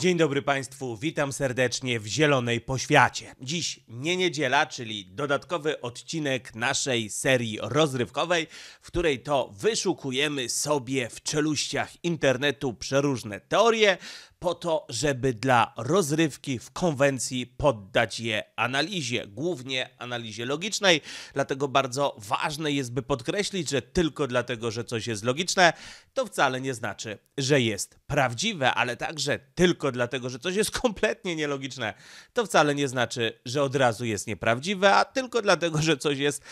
Dzień dobry Państwu, witam serdecznie w Zielonej Poświacie. Dziś nie niedziela, czyli dodatkowy odcinek naszej serii rozrywkowej, w której to wyszukujemy sobie w czeluściach internetu przeróżne teorie, po to, żeby dla rozrywki w konwencji poddać je analizie, głównie analizie logicznej. Dlatego bardzo ważne jest, by podkreślić, że tylko dlatego, że coś jest logiczne, to wcale nie znaczy, że jest prawdziwe, ale także tylko dlatego, że coś jest kompletnie nielogiczne, to wcale nie znaczy, że od razu jest nieprawdziwe, a tylko dlatego, że coś jest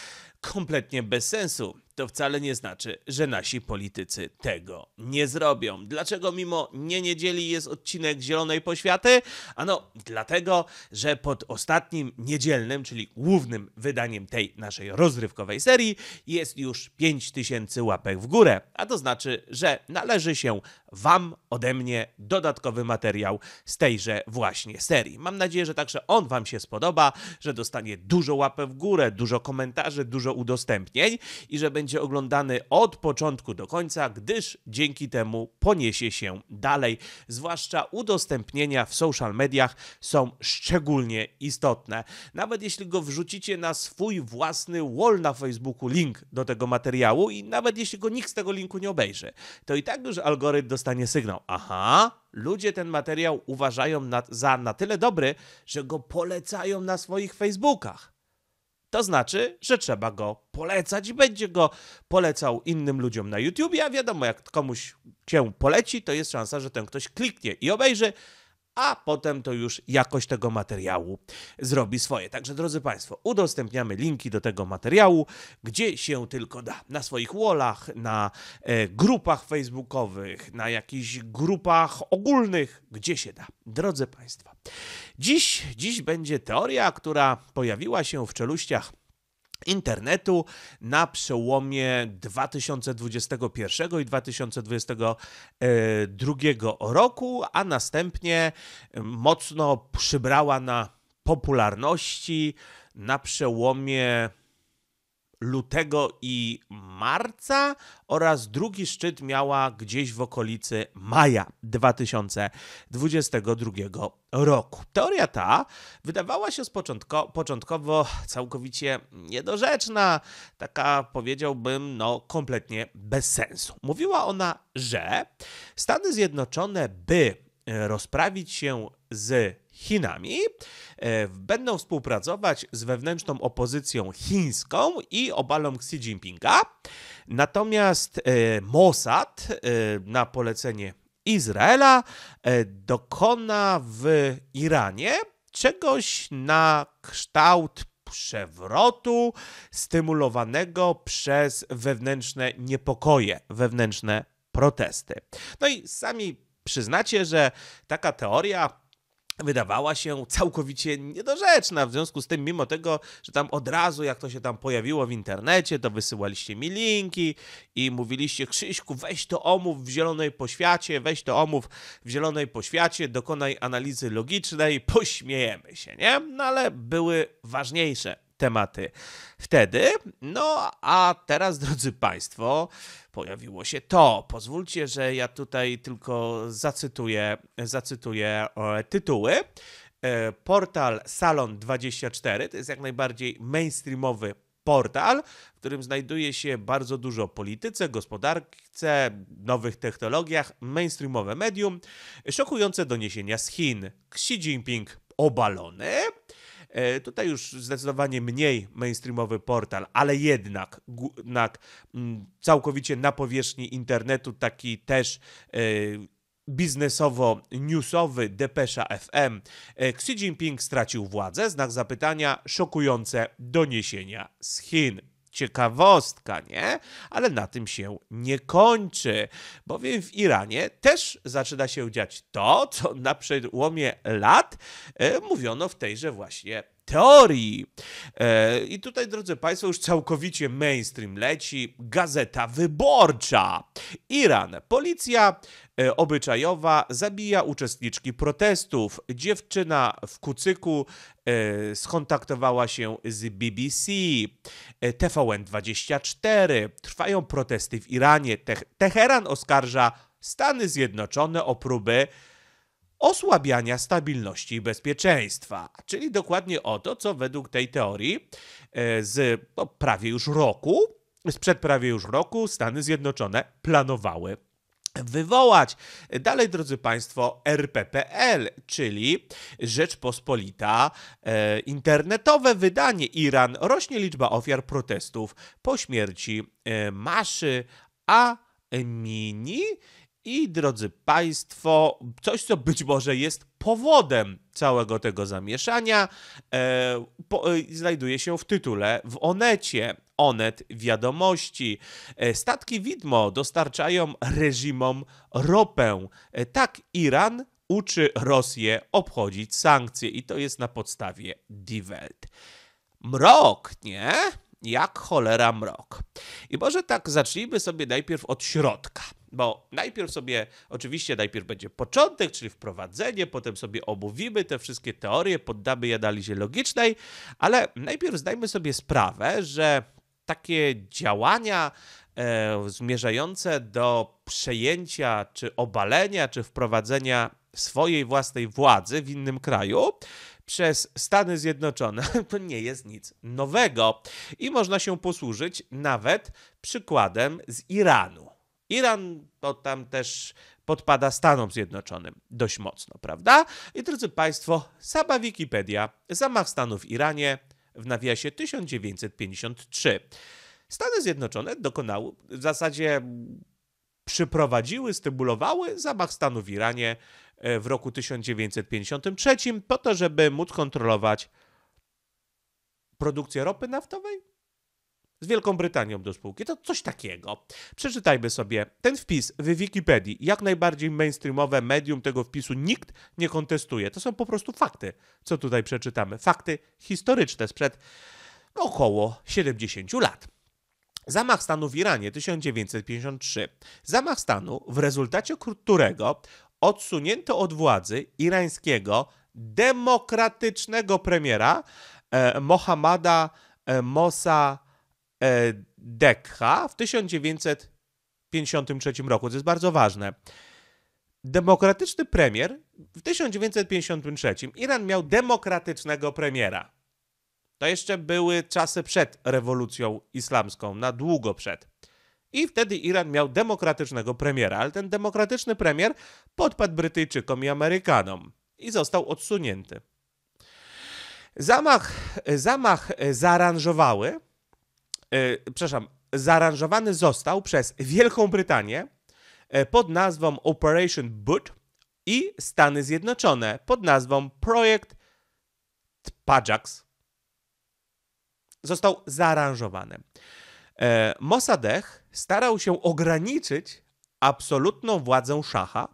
kompletnie bez sensu to wcale nie znaczy, że nasi politycy tego nie zrobią. Dlaczego mimo nie niedzieli jest odcinek Zielonej Poświaty? Ano dlatego, że pod ostatnim niedzielnym, czyli głównym wydaniem tej naszej rozrywkowej serii jest już 5000 łapek w górę, a to znaczy, że należy się Wam ode mnie dodatkowy materiał z tejże właśnie serii. Mam nadzieję, że także on Wam się spodoba, że dostanie dużo łapek w górę, dużo komentarzy, dużo udostępnień i że będzie będzie oglądany od początku do końca, gdyż dzięki temu poniesie się dalej. Zwłaszcza udostępnienia w social mediach są szczególnie istotne. Nawet jeśli go wrzucicie na swój własny wall na Facebooku link do tego materiału i nawet jeśli go nikt z tego linku nie obejrzy, to i tak już algorytm dostanie sygnał. Aha, ludzie ten materiał uważają na, za na tyle dobry, że go polecają na swoich Facebookach. To znaczy, że trzeba go polecać i będzie go polecał innym ludziom na YouTubie, a wiadomo, jak komuś cię poleci, to jest szansa, że ten ktoś kliknie i obejrzy, a potem to już jakość tego materiału zrobi swoje. Także drodzy Państwo, udostępniamy linki do tego materiału, gdzie się tylko da. Na swoich wallach, na e, grupach facebookowych, na jakichś grupach ogólnych, gdzie się da. Drodzy Państwo, dziś, dziś będzie teoria, która pojawiła się w czeluściach internetu na przełomie 2021 i 2022 roku, a następnie mocno przybrała na popularności na przełomie lutego i marca oraz drugi szczyt miała gdzieś w okolicy maja 2022 roku. Teoria ta wydawała się początko, początkowo całkowicie niedorzeczna, taka powiedziałbym, no kompletnie bez sensu. Mówiła ona, że Stany Zjednoczone, by e, rozprawić się z Chinami. E, będą współpracować z wewnętrzną opozycją chińską i obalą Xi Jinpinga. Natomiast e, Mossad e, na polecenie Izraela dokona w Iranie czegoś na kształt przewrotu stymulowanego przez wewnętrzne niepokoje, wewnętrzne protesty. No i sami przyznacie, że taka teoria wydawała się całkowicie niedorzeczna. W związku z tym, mimo tego, że tam od razu, jak to się tam pojawiło w internecie, to wysyłaliście mi linki i mówiliście, Krzyśku, weź to omów w zielonej poświacie, weź to omów w zielonej poświacie, dokonaj analizy logicznej, pośmiejemy się, nie? No ale były ważniejsze tematy wtedy. No a teraz, drodzy Państwo, pojawiło się to. Pozwólcie, że ja tutaj tylko zacytuję, zacytuję e, tytuły. E, portal Salon24 to jest jak najbardziej mainstreamowy portal, w którym znajduje się bardzo dużo o polityce, gospodarce, nowych technologiach, mainstreamowe medium, szokujące doniesienia z Chin. Xi Jinping obalony, E, tutaj już zdecydowanie mniej mainstreamowy portal, ale jednak, jednak mm, całkowicie na powierzchni internetu, taki też e, biznesowo-newsowy Depesza FM. E, Xi Jinping stracił władzę, znak zapytania, szokujące doniesienia z Chin ciekawostka, nie? Ale na tym się nie kończy, bowiem w Iranie też zaczyna się dziać to, co na przełomie lat e, mówiono w tejże właśnie teorii. E, I tutaj, drodzy Państwo, już całkowicie mainstream leci. Gazeta Wyborcza. Iran. Policja e, obyczajowa zabija uczestniczki protestów. Dziewczyna w kucyku e, skontaktowała się z BBC. TVN24. Trwają protesty w Iranie. Teheran oskarża Stany Zjednoczone o próby osłabiania stabilności i bezpieczeństwa. Czyli dokładnie o to, co według tej teorii e, z no, prawie już roku, sprzed prawie już roku Stany Zjednoczone planowały wywołać. Dalej, drodzy Państwo, RPPL, czyli Rzeczpospolita e, internetowe wydanie Iran. Rośnie liczba ofiar protestów po śmierci e, Maszy Mini i drodzy Państwo, coś, co być może jest powodem całego tego zamieszania, e, po, e, znajduje się w tytule w Onecie. Onet wiadomości. E, statki widmo dostarczają reżimom ropę. E, tak Iran uczy Rosję obchodzić sankcje i to jest na podstawie Die Welt. Mrok, nie? Jak cholera mrok. I może tak zacznijmy sobie najpierw od środka bo najpierw sobie, oczywiście najpierw będzie początek, czyli wprowadzenie, potem sobie omówimy te wszystkie teorie, poddamy je analizie logicznej, ale najpierw zdajmy sobie sprawę, że takie działania e, zmierzające do przejęcia, czy obalenia, czy wprowadzenia swojej własnej władzy w innym kraju przez Stany Zjednoczone to nie jest nic nowego i można się posłużyć nawet przykładem z Iranu. Iran, bo tam też podpada Stanom Zjednoczonym dość mocno, prawda? I drodzy Państwo, sama Wikipedia, zamach stanu w Iranie w nawiasie 1953. Stany Zjednoczone dokonały, w zasadzie przyprowadziły, stymulowały zamach stanu w Iranie e, w roku 1953 po to, żeby móc kontrolować produkcję ropy naftowej z Wielką Brytanią do spółki. To coś takiego. Przeczytajmy sobie ten wpis w Wikipedii. Jak najbardziej mainstreamowe medium tego wpisu nikt nie kontestuje. To są po prostu fakty, co tutaj przeczytamy. Fakty historyczne sprzed około 70 lat. Zamach stanu w Iranie 1953. Zamach stanu, w rezultacie którego odsunięto od władzy irańskiego demokratycznego premiera e, Mohammada e, E, Dekha w 1953 roku, to jest bardzo ważne. Demokratyczny premier w 1953. Iran miał demokratycznego premiera. To jeszcze były czasy przed rewolucją islamską, na długo przed. I wtedy Iran miał demokratycznego premiera, ale ten demokratyczny premier podpadł Brytyjczykom i Amerykanom i został odsunięty. Zamach, zamach e, zaaranżowały yy, przepraszam, zaaranżowany został przez Wielką Brytanię e, pod nazwą Operation Boot i Stany Zjednoczone pod nazwą Projekt Pajax. Został zaaranżowany. E, Mossadegh starał się ograniczyć absolutną władzę szacha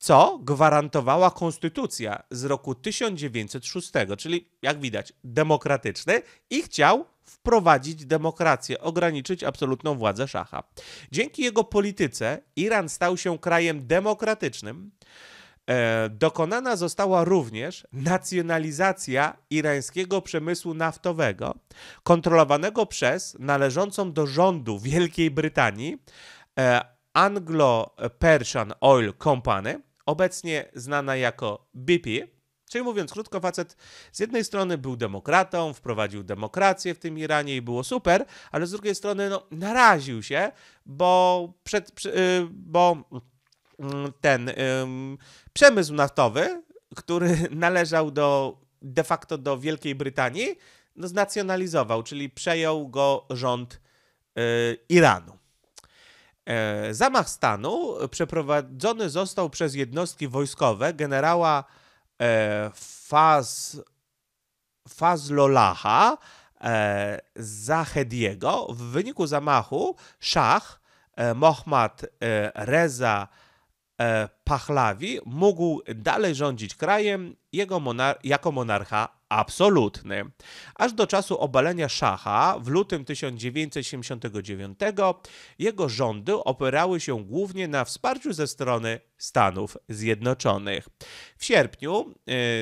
co gwarantowała konstytucja z roku 1906, czyli jak widać demokratyczny i chciał wprowadzić demokrację, ograniczyć absolutną władzę szacha. Dzięki jego polityce Iran stał się krajem demokratycznym. E, dokonana została również nacjonalizacja irańskiego przemysłu naftowego, kontrolowanego przez należącą do rządu Wielkiej Brytanii e, Anglo-Persian Oil Company, obecnie znana jako BP. Czyli mówiąc krótko, facet z jednej strony był demokratą, wprowadził demokrację w tym Iranie i było super, ale z drugiej strony no, naraził się, bo, przed, y, bo mm, ten um, przemysł naftowy, który należał do, de facto do Wielkiej Brytanii, no, znacjonalizował, czyli przejął go rząd y, Iranu. E, zamach stanu przeprowadzony został przez jednostki wojskowe generała e, Faz, Fazlolaha e, Zahediego. W wyniku zamachu szach Mohammad Reza Pachlawi mógł dalej rządzić krajem monar jako monarcha absolutny. Aż do czasu obalenia szacha w lutym 1979 jego rządy opierały się głównie na wsparciu ze strony Stanów Zjednoczonych. W sierpniu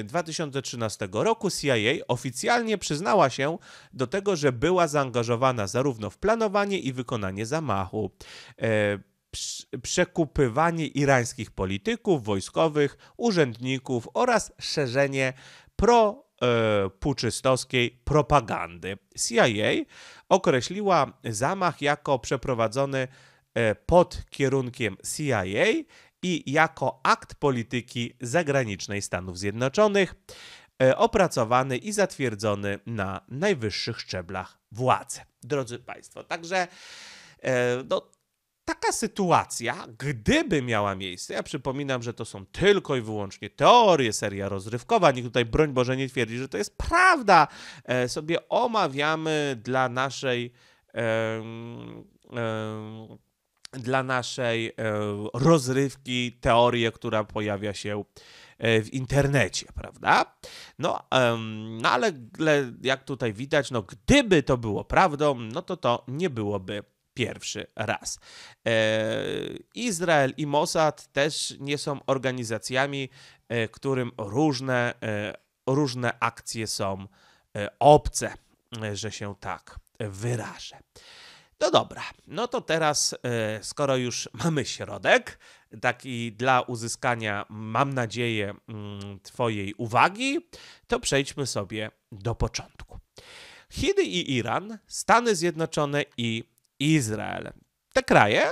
2013 y, roku CIA oficjalnie przyznała się do tego, że była zaangażowana zarówno w planowanie i wykonanie zamachu y, przekupywanie irańskich polityków, wojskowych, urzędników oraz szerzenie pro E, puczystowskiej propagandy. CIA określiła zamach jako przeprowadzony e, pod kierunkiem CIA i jako akt polityki zagranicznej Stanów Zjednoczonych, e, opracowany i zatwierdzony na najwyższych szczeblach władzy. Drodzy Państwo, także no, taka sytuacja, gdyby miała miejsce, ja przypominam, że to są tylko i wyłącznie teorie, seria rozrywkowa, nikt tutaj, broń Boże, nie twierdzi, że to jest prawda, e, sobie omawiamy dla naszej. E, e, dla naszej e, rozrywki teorię, która pojawia się e, w internecie, prawda? No, no ale jak tutaj widać, no gdyby to było prawdą, no to to nie byłoby pierwszy raz. E, Izrael i Mossad też nie są organizacjami, e, którym różne, e, różne akcje są obce, że się tak wyrażę. No dobra, no to teraz, skoro już mamy środek, taki dla uzyskania, mam nadzieję, mm, Twojej uwagi, to przejdźmy sobie do początku. Chiny i Iran, Stany Zjednoczone i Izrael. Te kraje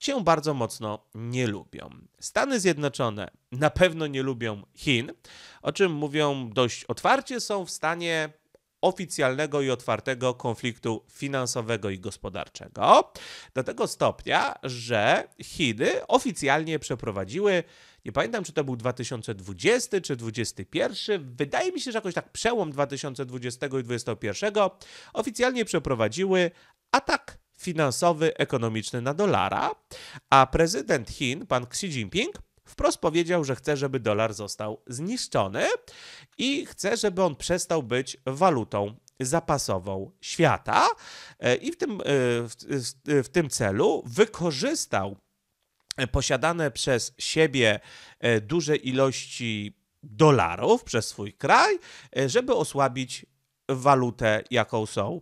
cię bardzo mocno nie lubią. Stany Zjednoczone na pewno nie lubią Chin, o czym mówią dość otwarcie, są w stanie oficjalnego i otwartego konfliktu finansowego i gospodarczego, do tego stopnia, że Chiny oficjalnie przeprowadziły, nie pamiętam czy to był 2020 czy 2021, wydaje mi się, że jakoś tak przełom 2020 i 2021, oficjalnie przeprowadziły atak finansowy, ekonomiczny na dolara, a prezydent Chin, pan Xi Jinping, wprost powiedział, że chce, żeby dolar został zniszczony i chce, żeby on przestał być walutą zapasową świata e, i w tym, e, w, w, w tym celu wykorzystał e, posiadane przez siebie duże ilości dolarów przez swój kraj, żeby osłabić walutę, jaką są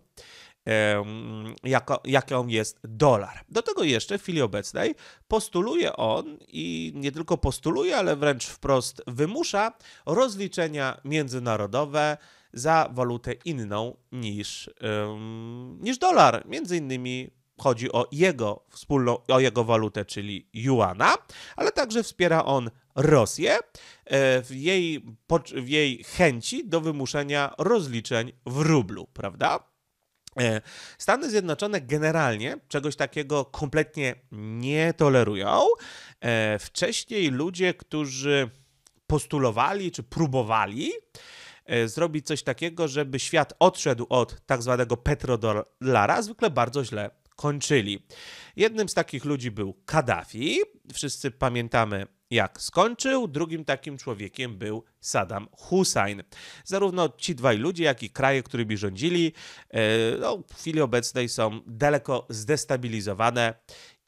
jaka, jaką jest dolar. Do tego jeszcze w chwili obecnej postuluje on i nie tylko postuluje, ale wręcz wprost wymusza rozliczenia międzynarodowe za walutę inną niż, um, niż dolar. Między innymi chodzi o jego wspólną, o jego walutę, czyli juana, ale także wspiera on Rosję e, w jej, w jej chęci do wymuszenia rozliczeń w rublu, prawda? E, Stany Zjednoczone generalnie czegoś takiego kompletnie nie tolerują. E, wcześniej ludzie, którzy postulowali czy próbowali e, zrobić coś takiego, żeby świat odszedł od tak zwanego petrodolara, zwykle bardzo źle kończyli. Jednym z takich ludzi był Kaddafi, wszyscy pamiętamy jak skończył, drugim takim człowiekiem był Saddam Hussein. Zarówno ci dwaj ludzie, jak i kraje, którymi rządzili, e, no, w chwili obecnej są daleko zdestabilizowane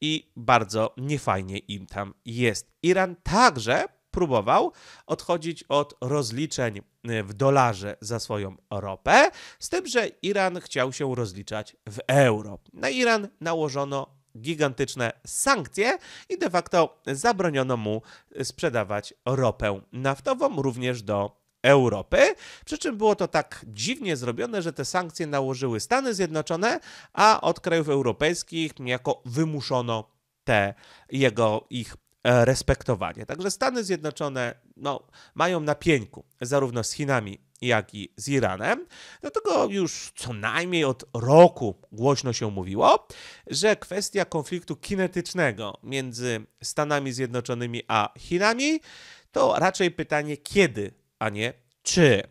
i bardzo niefajnie im tam jest. Iran także próbował odchodzić od rozliczeń y, w dolarze za swoją ropę, z tym, że Iran chciał się rozliczać w euro. Na Iran nałożono gigantyczne sankcje i de facto zabroniono mu sprzedawać ropę naftową również do Europy. Przy czym było to tak dziwnie zrobione, że te sankcje nałożyły Stany Zjednoczone, a od krajów europejskich jako wymuszono te jego ich E, respektowanie. Także Stany Zjednoczone no, mają na pięku zarówno z Chinami, jak i z Iranem. Dlatego już co najmniej od roku głośno się mówiło, że kwestia konfliktu kinetycznego między Stanami Zjednoczonymi a Chinami to raczej pytanie kiedy, a nie czy.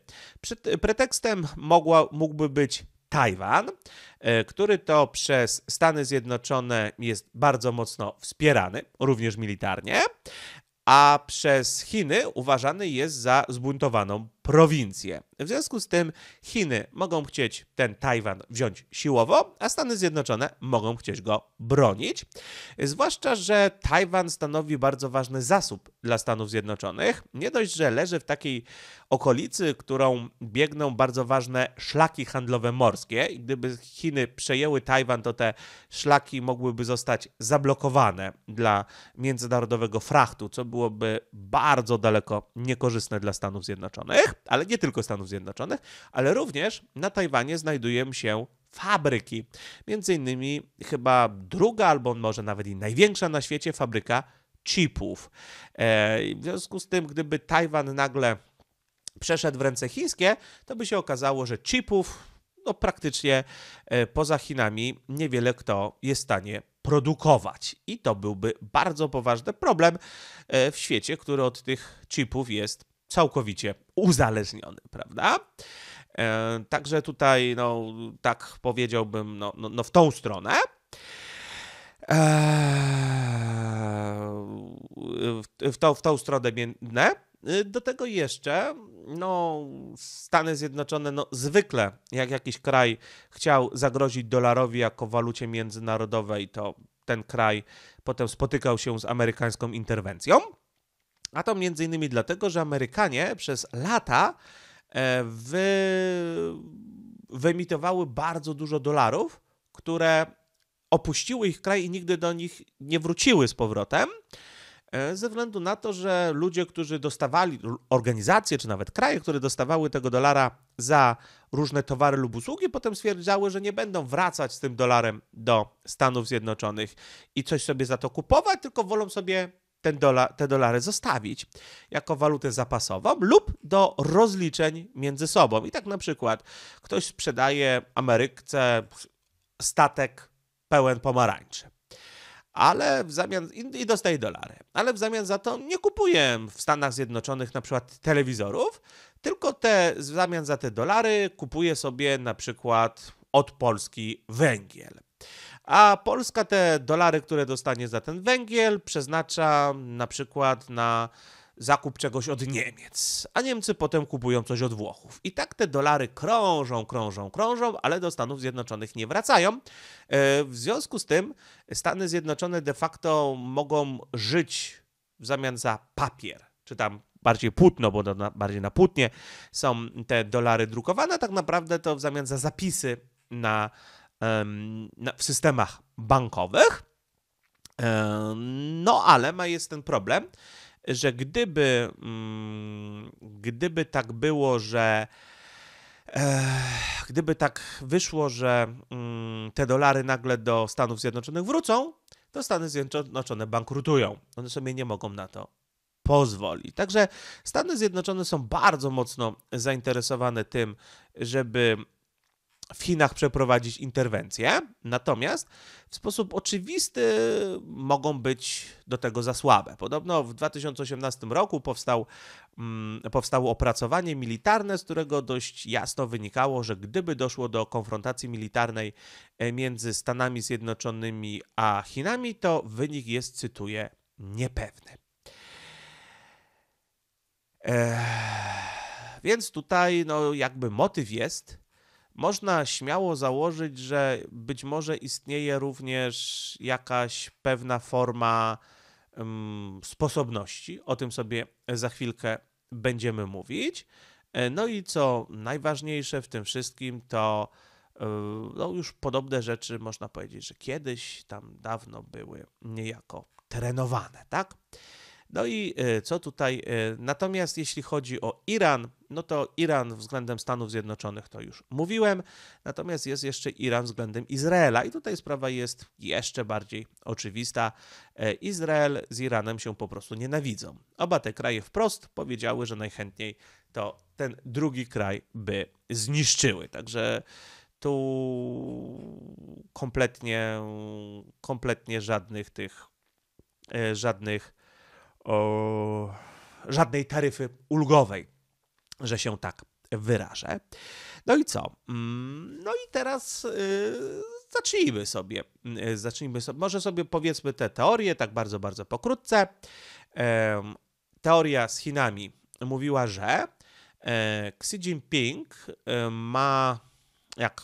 Pretekstem mogła, mógłby być Tajwan, e, który to przez Stany Zjednoczone jest bardzo mocno wspierany, również militarnie, a przez Chiny uważany jest za zbuntowaną prowincje. W związku z tym Chiny mogą chcieć ten Tajwan wziąć siłowo, a Stany Zjednoczone mogą chcieć go bronić. Zwłaszcza, że Tajwan stanowi bardzo ważny zasób dla Stanów Zjednoczonych. Nie dość, że leży w takiej okolicy, którą biegną bardzo ważne szlaki handlowe morskie, i gdyby Chiny przejęły Tajwan, to te szlaki mogłyby zostać zablokowane dla międzynarodowego frachtu, co byłoby bardzo daleko niekorzystne dla Stanów Zjednoczonych ale nie tylko Stanów Zjednoczonych, ale również na Tajwanie znajdują się fabryki. Między innymi chyba druga albo może nawet i największa na świecie fabryka chipów. E, w związku z tym, gdyby Tajwan nagle przeszedł w ręce chińskie, to by się okazało, że chipów no praktycznie e, poza Chinami niewiele kto jest w stanie produkować. I to byłby bardzo poważny problem e, w świecie, który od tych chipów jest całkowicie uzależniony, prawda? E, także tutaj, no, tak powiedziałbym, no, no, no w tą stronę. E, w, to, w tą stronę nie? Do tego jeszcze, no, Stany Zjednoczone, no, zwykle jak jakiś kraj chciał zagrozić dolarowi jako walucie międzynarodowej, to ten kraj potem spotykał się z amerykańską interwencją. A to między innymi dlatego, że Amerykanie przez lata e, wy... wyemitowały bardzo dużo dolarów, które opuściły ich kraj i nigdy do nich nie wróciły z powrotem e, ze względu na to, że ludzie, którzy dostawali, organizacje czy nawet kraje, które dostawały tego dolara za różne towary lub usługi, potem stwierdzały, że nie będą wracać z tym dolarem do Stanów Zjednoczonych i coś sobie za to kupować, tylko wolą sobie ten dola, te dolary zostawić jako walutę zapasową lub do rozliczeń między sobą. I tak na przykład ktoś sprzedaje Amerykce statek pełen pomarańczy. Ale w zamian i dostaje dolary. Ale w zamian za to nie kupuje w Stanach Zjednoczonych na przykład telewizorów, tylko te w zamian za te dolary kupuje sobie na przykład od Polski węgiel. A Polska te dolary, które dostanie za ten węgiel, przeznacza na przykład na zakup czegoś od Niemiec, a Niemcy potem kupują coś od Włochów. I tak te dolary krążą, krążą, krążą, ale do Stanów Zjednoczonych nie wracają. E, w związku z tym Stany Zjednoczone de facto mogą żyć w zamian za papier, czy tam bardziej płótno, bo na, bardziej na płótnie są te dolary drukowane, tak naprawdę to w zamian za zapisy na w systemach bankowych. No ale ma jest ten problem, że gdyby, mm, gdyby tak było, że eh, gdyby tak wyszło, że mm, te dolary nagle do Stanów Zjednoczonych wrócą, to Stany Zjednoczone bankrutują. One sobie nie mogą na to pozwoli. Także Stany Zjednoczone są bardzo mocno zainteresowane tym, żeby w Chinach przeprowadzić interwencję, natomiast w sposób oczywisty mogą być do tego za słabe. Podobno w 2018 roku powstał, mm, powstało opracowanie militarne, z którego dość jasno wynikało, że gdyby doszło do konfrontacji militarnej e, między Stanami Zjednoczonymi a Chinami, to wynik jest, cytuję, niepewny. Eee, więc tutaj, no, jakby motyw jest można śmiało założyć, że być może istnieje również jakaś pewna forma um, sposobności. O tym sobie za chwilkę będziemy mówić. E, no i co najważniejsze w tym wszystkim, to e, no już podobne rzeczy można powiedzieć, że kiedyś tam dawno były niejako trenowane, tak? No i e, co tutaj? E, natomiast jeśli chodzi o Iran, no to Iran względem Stanów Zjednoczonych to już mówiłem, natomiast jest jeszcze Iran względem Izraela i tutaj sprawa jest jeszcze bardziej oczywista. E, Izrael z Iranem się po prostu nienawidzą. Oba te kraje wprost powiedziały, że najchętniej to ten drugi kraj by zniszczyły. Także tu kompletnie, kompletnie żadnych tych, żadnych o, żadnej taryfy ulgowej, że się tak wyrażę. No i co? Mm, no i teraz yy, zacznijmy sobie. Yy, zacznijmy sobie. Może sobie powiedzmy te teorie, tak bardzo, bardzo pokrótce. Yy, teoria z Chinami mówiła, że e, Xi Jinping e, ma, jak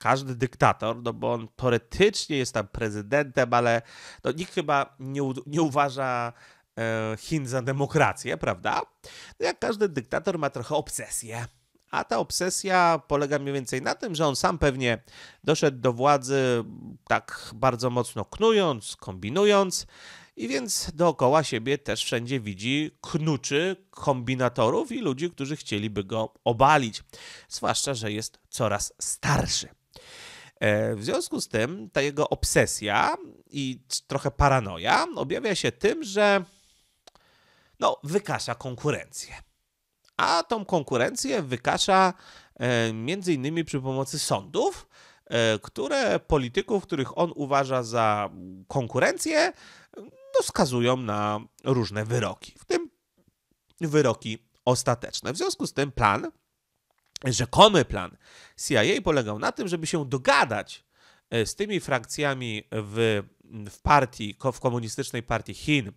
każdy dyktator, no bo on teoretycznie jest tam prezydentem, ale no, nikt chyba nie, nie uważa E, Chin za demokrację, prawda? No jak każdy dyktator ma trochę obsesję. A ta obsesja polega mniej więcej na tym, że on sam pewnie doszedł do władzy tak bardzo mocno knując, kombinując, i więc dookoła siebie też wszędzie widzi knuczy, kombinatorów i ludzi, którzy chcieliby go obalić. Zwłaszcza, że jest coraz starszy. E, w związku z tym ta jego obsesja i trochę paranoja objawia się tym, że no, wykasza konkurencję. A tą konkurencję wykasza e, między innymi przy pomocy sądów, e, które polityków, których on uważa za konkurencję, no, skazują na różne wyroki, w tym wyroki ostateczne. W związku z tym plan, rzekomy plan CIA polegał na tym, żeby się dogadać e, z tymi frakcjami w, w partii, w komunistycznej partii Chin,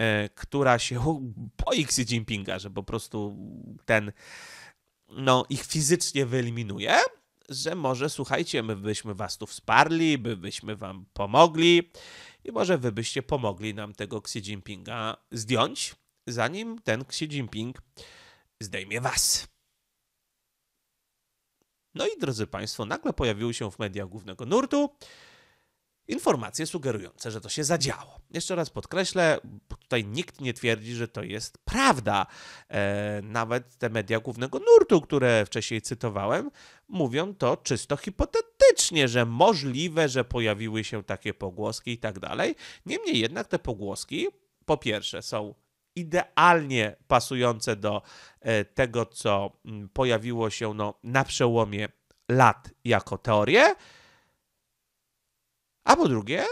E, która się boi Xi Jinpinga, że po prostu ten, no, ich fizycznie wyeliminuje, że może, słuchajcie, my byśmy was tu wsparli, by byśmy wam pomogli i może wy byście pomogli nam tego Xi Jinpinga zdjąć, zanim ten Xi Jinping zdejmie was. No i drodzy Państwo, nagle pojawiły się w mediach głównego nurtu informacje sugerujące, że to się zadziało. Jeszcze raz podkreślę, tutaj nikt nie twierdzi, że to jest prawda. E, nawet te media głównego nurtu, które wcześniej cytowałem, mówią to czysto hipotetycznie, że możliwe, że pojawiły się takie pogłoski i tak dalej. Niemniej jednak te pogłoski, po pierwsze, są idealnie pasujące do e, tego, co mm, pojawiło się no, na przełomie lat jako teorie, a po drugie,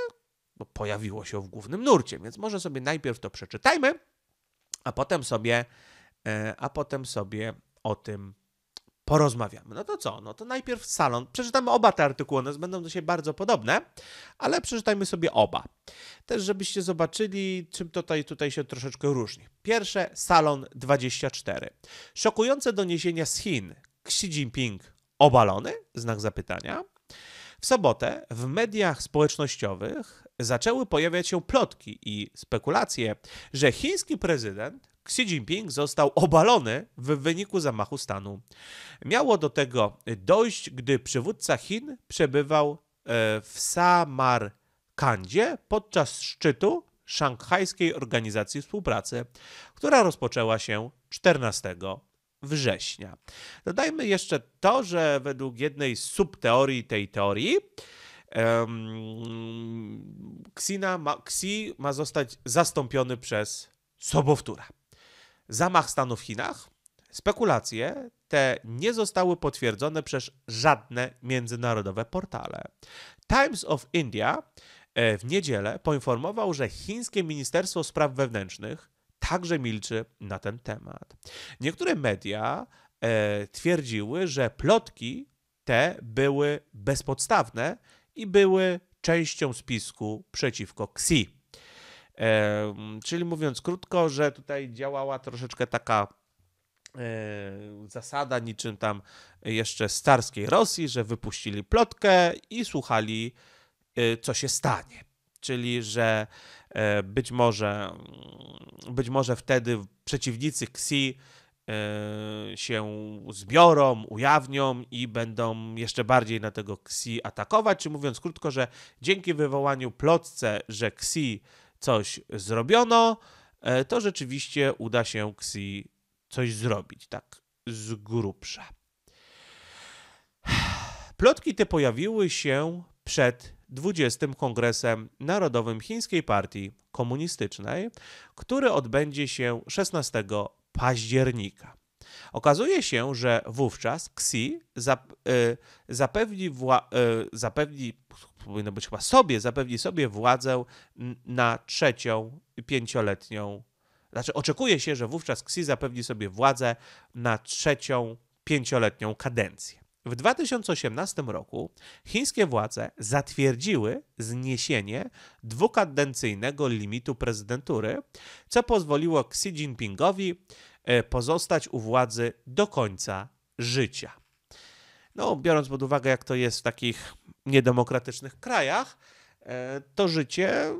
bo pojawiło się w głównym nurcie, więc może sobie najpierw to przeczytajmy, a potem sobie, e, a potem sobie o tym porozmawiamy. No to co? No to najpierw salon. Przeczytamy oba te artykuły, one będą do siebie bardzo podobne, ale przeczytajmy sobie oba. Też żebyście zobaczyli, czym tutaj, tutaj się troszeczkę różni. Pierwsze, salon 24. Szokujące doniesienia z Chin. Xi Jinping obalony? Znak zapytania. W sobotę w mediach społecznościowych zaczęły pojawiać się plotki i spekulacje, że chiński prezydent Xi Jinping został obalony w wyniku zamachu stanu. Miało do tego dojść, gdy przywódca Chin przebywał e, w Samarkandzie podczas szczytu Szanghajskiej Organizacji Współpracy, która rozpoczęła się 14 września. Dodajmy jeszcze to, że według jednej z subteorii tej teorii, ma, Xi ma zostać zastąpiony przez sobowtóra. Zamach stanu w Chinach, spekulacje te nie zostały potwierdzone przez żadne międzynarodowe portale. Times of India e, w niedzielę poinformował, że chińskie Ministerstwo Spraw Wewnętrznych także milczy na ten temat. Niektóre media e, twierdziły, że plotki te były bezpodstawne i były częścią spisku przeciwko Xi. E, czyli mówiąc krótko, że tutaj działała troszeczkę taka e, zasada niczym tam jeszcze starskiej Rosji, że wypuścili plotkę i słuchali, co się stanie czyli że e, być może, mm, być może wtedy przeciwnicy Xi e, się zbiorą, ujawnią i będą jeszcze bardziej na tego Xi atakować, czy mówiąc krótko, że dzięki wywołaniu plotce, że Xi coś zrobiono, e, to rzeczywiście uda się Xi coś zrobić, tak z grubsza. Plotki te pojawiły się przed 20. Kongresem Narodowym Chińskiej Partii Komunistycznej, który odbędzie się 16 października. Okazuje się, że wówczas Xi y, zapewni, y, zapewni, powinno być chyba sobie, zapewni sobie władzę na trzecią pięcioletnią. Znaczy, oczekuje się, że wówczas Xi zapewni sobie władzę na trzecią pięcioletnią kadencję. W 2018 roku chińskie władze zatwierdziły zniesienie dwukadencyjnego limitu prezydentury, co pozwoliło Xi Jinpingowi e, pozostać u władzy do końca życia. No, biorąc pod uwagę, jak to jest w takich niedemokratycznych krajach, e, to życie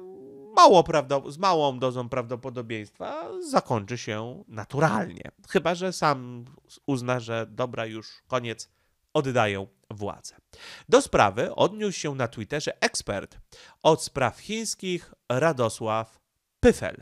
mało z małą dozą prawdopodobieństwa zakończy się naturalnie. Chyba, że sam uzna, że dobra, już koniec oddają władzę. Do sprawy odniósł się na Twitterze ekspert od spraw chińskich Radosław Pyfel.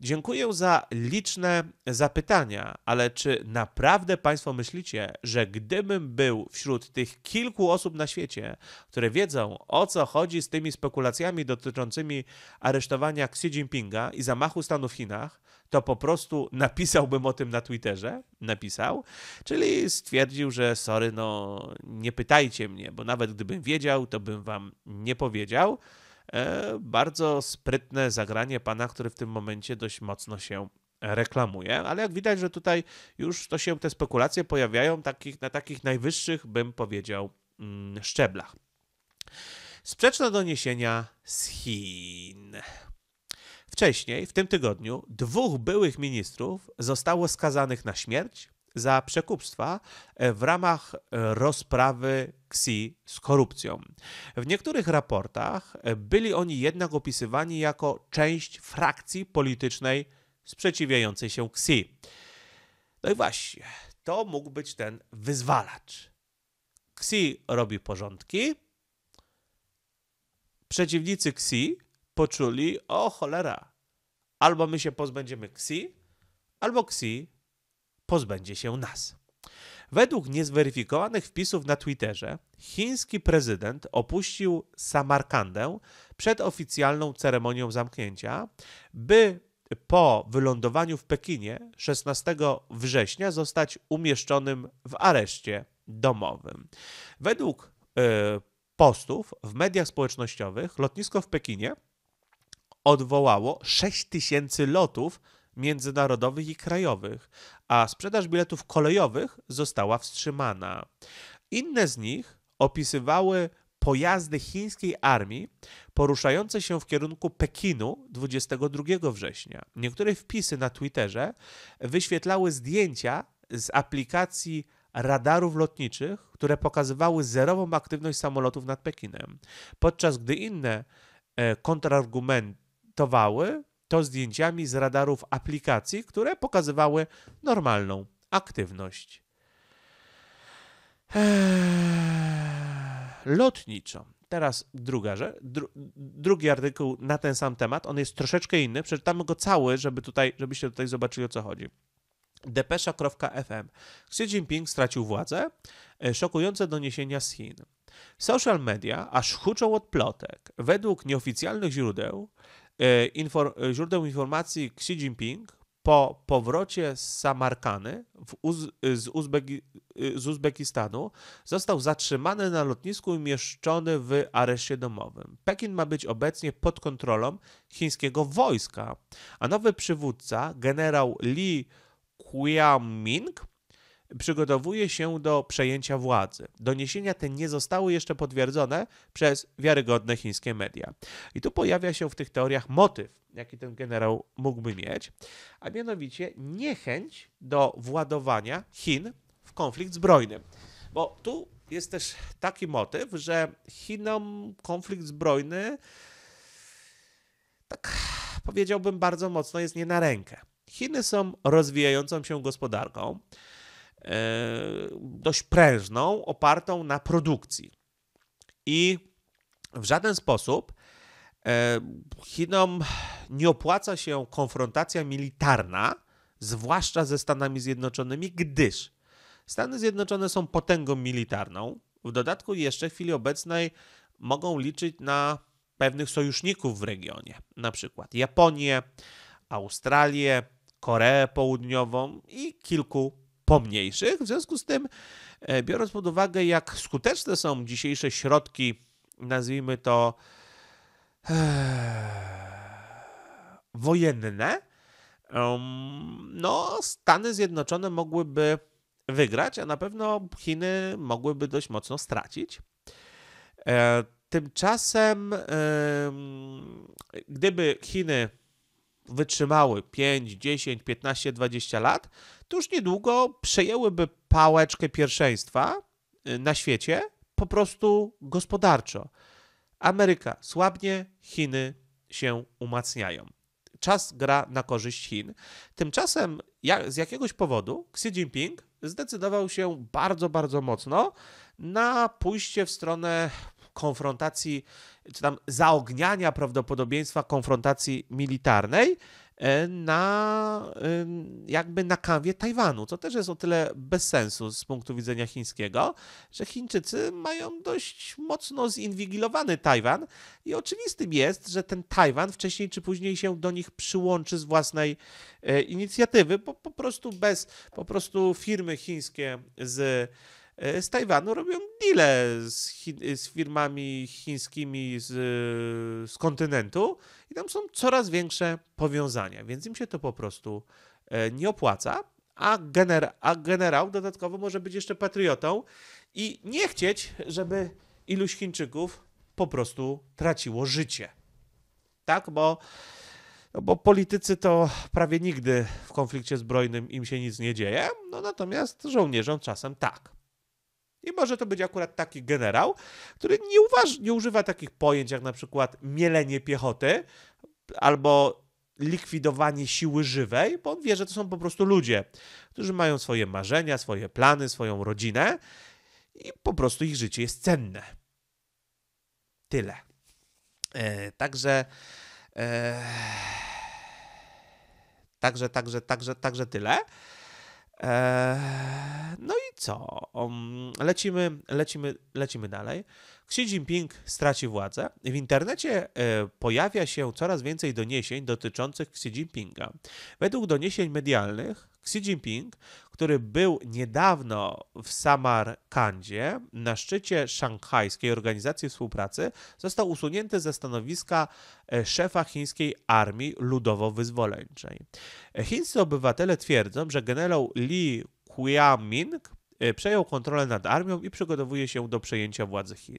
Dziękuję za liczne zapytania, ale czy naprawdę Państwo myślicie, że gdybym był wśród tych kilku osób na świecie, które wiedzą o co chodzi z tymi spekulacjami dotyczącymi aresztowania Xi Jinpinga i zamachu stanu w Chinach, to po prostu napisałbym o tym na Twitterze, napisał, czyli stwierdził, że sorry, no nie pytajcie mnie, bo nawet gdybym wiedział, to bym wam nie powiedział. E, bardzo sprytne zagranie pana, który w tym momencie dość mocno się reklamuje, ale jak widać, że tutaj już to się te spekulacje pojawiają takich, na takich najwyższych, bym powiedział, mm, szczeblach. Sprzeczne doniesienia z Chin. Wcześniej, w tym tygodniu, dwóch byłych ministrów zostało skazanych na śmierć za przekupstwa e, w ramach e, rozprawy Xi z korupcją. W niektórych raportach e, byli oni jednak opisywani jako część frakcji politycznej sprzeciwiającej się Xi. No i właśnie, to mógł być ten wyzwalacz. Xi robi porządki. Przeciwnicy Xi poczuli, o cholera, albo my się pozbędziemy Xi, albo Xi pozbędzie się nas. Według niezweryfikowanych wpisów na Twitterze, chiński prezydent opuścił Samarkandę przed oficjalną ceremonią zamknięcia, by po wylądowaniu w Pekinie 16 września zostać umieszczonym w areszcie domowym. Według y, postów w mediach społecznościowych lotnisko w Pekinie odwołało 6 tysięcy lotów międzynarodowych i krajowych, a sprzedaż biletów kolejowych została wstrzymana. Inne z nich opisywały pojazdy chińskiej armii poruszające się w kierunku Pekinu 22 września. Niektóre wpisy na Twitterze wyświetlały zdjęcia z aplikacji radarów lotniczych, które pokazywały zerową aktywność samolotów nad Pekinem, podczas gdy inne e, kontrargumenty komentowały to zdjęciami z radarów aplikacji, które pokazywały normalną aktywność. Eee, Lotniczo. Teraz druga rzecz, dru, drugi artykuł na ten sam temat. On jest troszeczkę inny. Przeczytamy go cały, żeby tutaj, żebyście tutaj zobaczyli o co chodzi. Depesza.fm. Xi Jinping stracił władzę. Eee, szokujące doniesienia z Chin. Social media aż huczą od plotek. Według nieoficjalnych źródeł E, inform e, źródeł informacji Xi Jinping po powrocie z Samarkany Uz e, z, Uzbeki z Uzbekistanu został zatrzymany na lotnisku i umieszczony w areszcie domowym. Pekin ma być obecnie pod kontrolą chińskiego wojska, a nowy przywódca, generał Li Qiaming, przygotowuje się do przejęcia władzy. Doniesienia te nie zostały jeszcze potwierdzone przez wiarygodne chińskie media. I tu pojawia się w tych teoriach motyw, jaki ten generał mógłby mieć, a mianowicie niechęć do władowania Chin w konflikt zbrojny. Bo tu jest też taki motyw, że Chinom konflikt zbrojny, tak powiedziałbym bardzo mocno, jest nie na rękę. Chiny są rozwijającą się gospodarką. E, dość prężną, opartą na produkcji. I w żaden sposób e, Chinom nie opłaca się konfrontacja militarna, zwłaszcza ze Stanami Zjednoczonymi, gdyż Stany Zjednoczone są potęgą militarną. W dodatku jeszcze w chwili obecnej mogą liczyć na pewnych sojuszników w regionie, na przykład Japonię, Australię, Koreę Południową i kilku pomniejszych. W związku z tym, e, biorąc pod uwagę, jak skuteczne są dzisiejsze środki, nazwijmy to e, wojenne, no, Stany Zjednoczone mogłyby wygrać, a na pewno Chiny mogłyby dość mocno stracić. E, tymczasem, gdyby Chiny wytrzymały 5, 10, 15, 20 lat, to już niedługo przejęłyby pałeczkę pierwszeństwa y, na świecie po prostu gospodarczo. Ameryka słabnie, Chiny się umacniają. Czas gra na korzyść Chin. Tymczasem jak, z jakiegoś powodu Xi Jinping zdecydował się bardzo, bardzo mocno na pójście w stronę konfrontacji czy tam zaogniania prawdopodobieństwa konfrontacji militarnej e, na e, jakby na kawie Tajwanu, co też jest o tyle bez sensu z punktu widzenia chińskiego, że Chińczycy mają dość mocno zinwigilowany Tajwan i oczywistym jest, że ten Tajwan wcześniej czy później się do nich przyłączy z własnej e, inicjatywy, bo po prostu bez, po prostu firmy chińskie z E, z Tajwanu robią deal z, z firmami chińskimi z, z kontynentu i tam są coraz większe powiązania, więc im się to po prostu e, nie opłaca. A, gener- a generał dodatkowo może być jeszcze patriotą i nie chcieć, żeby iluś Chińczyków po prostu traciło życie. Tak, bo, no bo politycy to prawie nigdy w konflikcie zbrojnym im się nic nie dzieje, no natomiast żołnierzom czasem tak. I może to być akurat taki generał, który nie, uważ, nie używa takich pojęć jak na przykład mielenie piechoty albo likwidowanie siły żywej, bo on wie, że to są po prostu ludzie, którzy mają swoje marzenia, swoje plany, swoją rodzinę i po prostu ich życie jest cenne. Tyle. E, także. E, także, także, także, także tyle. Eee, no i co? Lecimy, lecimy, lecimy dalej. Xi Jinping straci władzę, w internecie e, pojawia się coraz więcej doniesień dotyczących Xi Jinpinga. Według doniesień medialnych, Xi Jinping, który był niedawno w Samarkandzie na szczycie szanghajskiej organizacji współpracy, został usunięty ze stanowiska e, szefa chińskiej armii ludowo-wyzwoleńczej. Chińscy obywatele twierdzą, że generał Li Qiaming E, przejął kontrolę nad armią i przygotowuje się do przejęcia władzy Chin.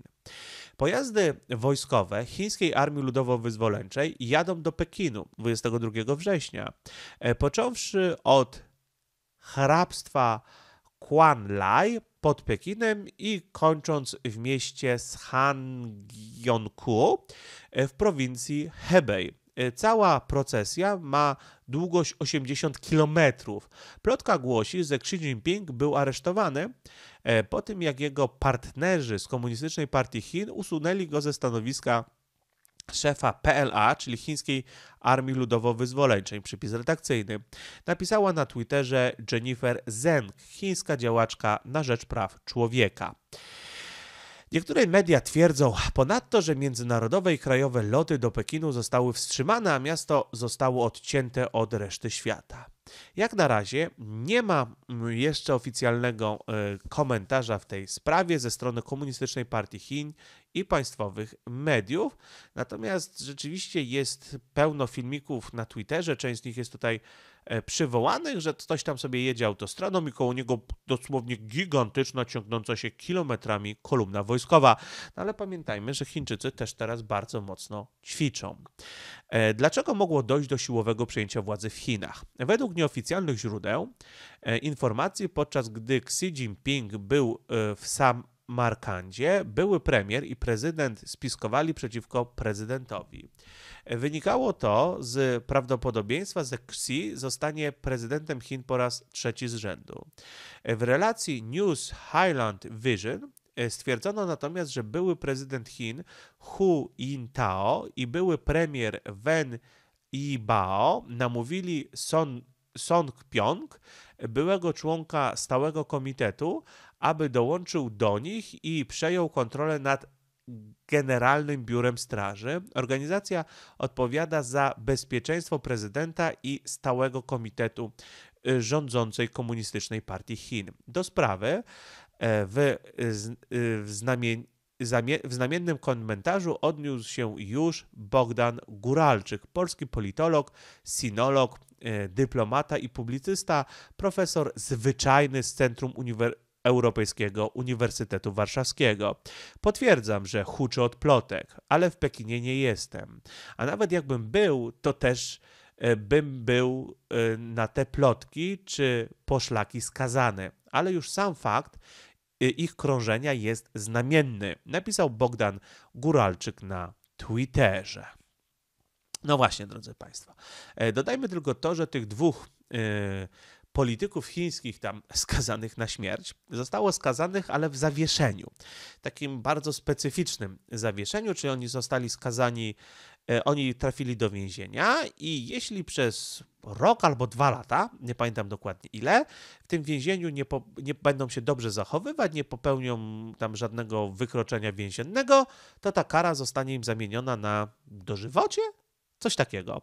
Pojazdy wojskowe Chińskiej Armii Ludowo-Wyzwoleńczej jadą do Pekinu 22 września. E, począwszy od hrabstwa Kwanlai pod Pekinem i kończąc w mieście Shangyongku e, w prowincji Hebei E, cała procesja ma długość 80 km. Plotka głosi, że Xi Jinping był aresztowany e, po tym, jak jego partnerzy z Komunistycznej Partii Chin usunęli go ze stanowiska szefa PLA, czyli Chińskiej Armii Ludowo-Wyzwoleńczej, przypis redakcyjny, napisała na Twitterze Jennifer Zeng, chińska działaczka na rzecz praw człowieka. Niektóre media twierdzą ponadto, że międzynarodowe i krajowe loty do Pekinu zostały wstrzymane, a miasto zostało odcięte od reszty świata. Jak na razie nie ma mm, jeszcze oficjalnego y, komentarza w tej sprawie ze strony Komunistycznej Partii Chin i państwowych mediów. Natomiast rzeczywiście jest pełno filmików na Twitterze, część z nich jest tutaj E, przywołanych, że ktoś tam sobie jedzie autostradą i koło niego dosłownie gigantyczna, ciągnąca się kilometrami kolumna wojskowa. No ale pamiętajmy, że Chińczycy też teraz bardzo mocno ćwiczą. E, dlaczego mogło dojść do siłowego przejęcia władzy w Chinach? Według nieoficjalnych źródeł e, informacji, podczas gdy Xi Jinping był w sam Markandzie były premier i prezydent spiskowali przeciwko prezydentowi. Wynikało to z prawdopodobieństwa, że Xi zostanie prezydentem Chin po raz trzeci z rzędu. W relacji News Highland Vision Stwierdzono natomiast, że były prezydent Chin Hu Jintao i były premier Wen Yibao namówili Song Song Pyong byłego członka stałego komitetu, aby dołączył do nich i przejął kontrolę nad Generalnym Biurem Straży. Organizacja odpowiada za bezpieczeństwo prezydenta i stałego komitetu y, rządzącej Komunistycznej Partii Chin. Do sprawy e, w, y, w, w znamiennym komentarzu odniósł się już Bogdan Guralczyk, polski politolog, sinolog, E, dyplomata i publicysta, profesor zwyczajny z Centrum Europejskiego Uniwersytetu Warszawskiego. Potwierdzam, że huczę od plotek, ale w Pekinie nie jestem. A nawet jakbym był, to też e, bym był e, na te plotki czy poszlaki skazany. Ale już sam fakt ich krążenia jest znamienny, napisał Bogdan Guralczyk na Twitterze. No właśnie, drodzy Państwo. E, dodajmy tylko to, że tych dwóch e, polityków chińskich tam skazanych na śmierć zostało skazanych, ale w zawieszeniu. Takim bardzo specyficznym zawieszeniu, czyli oni zostali skazani, e, oni trafili do więzienia i jeśli przez rok albo dwa lata, nie pamiętam dokładnie ile, w tym więzieniu nie, po, nie będą się dobrze zachowywać, nie popełnią tam żadnego wykroczenia więziennego, to ta kara zostanie im zamieniona na dożywocie Coś takiego.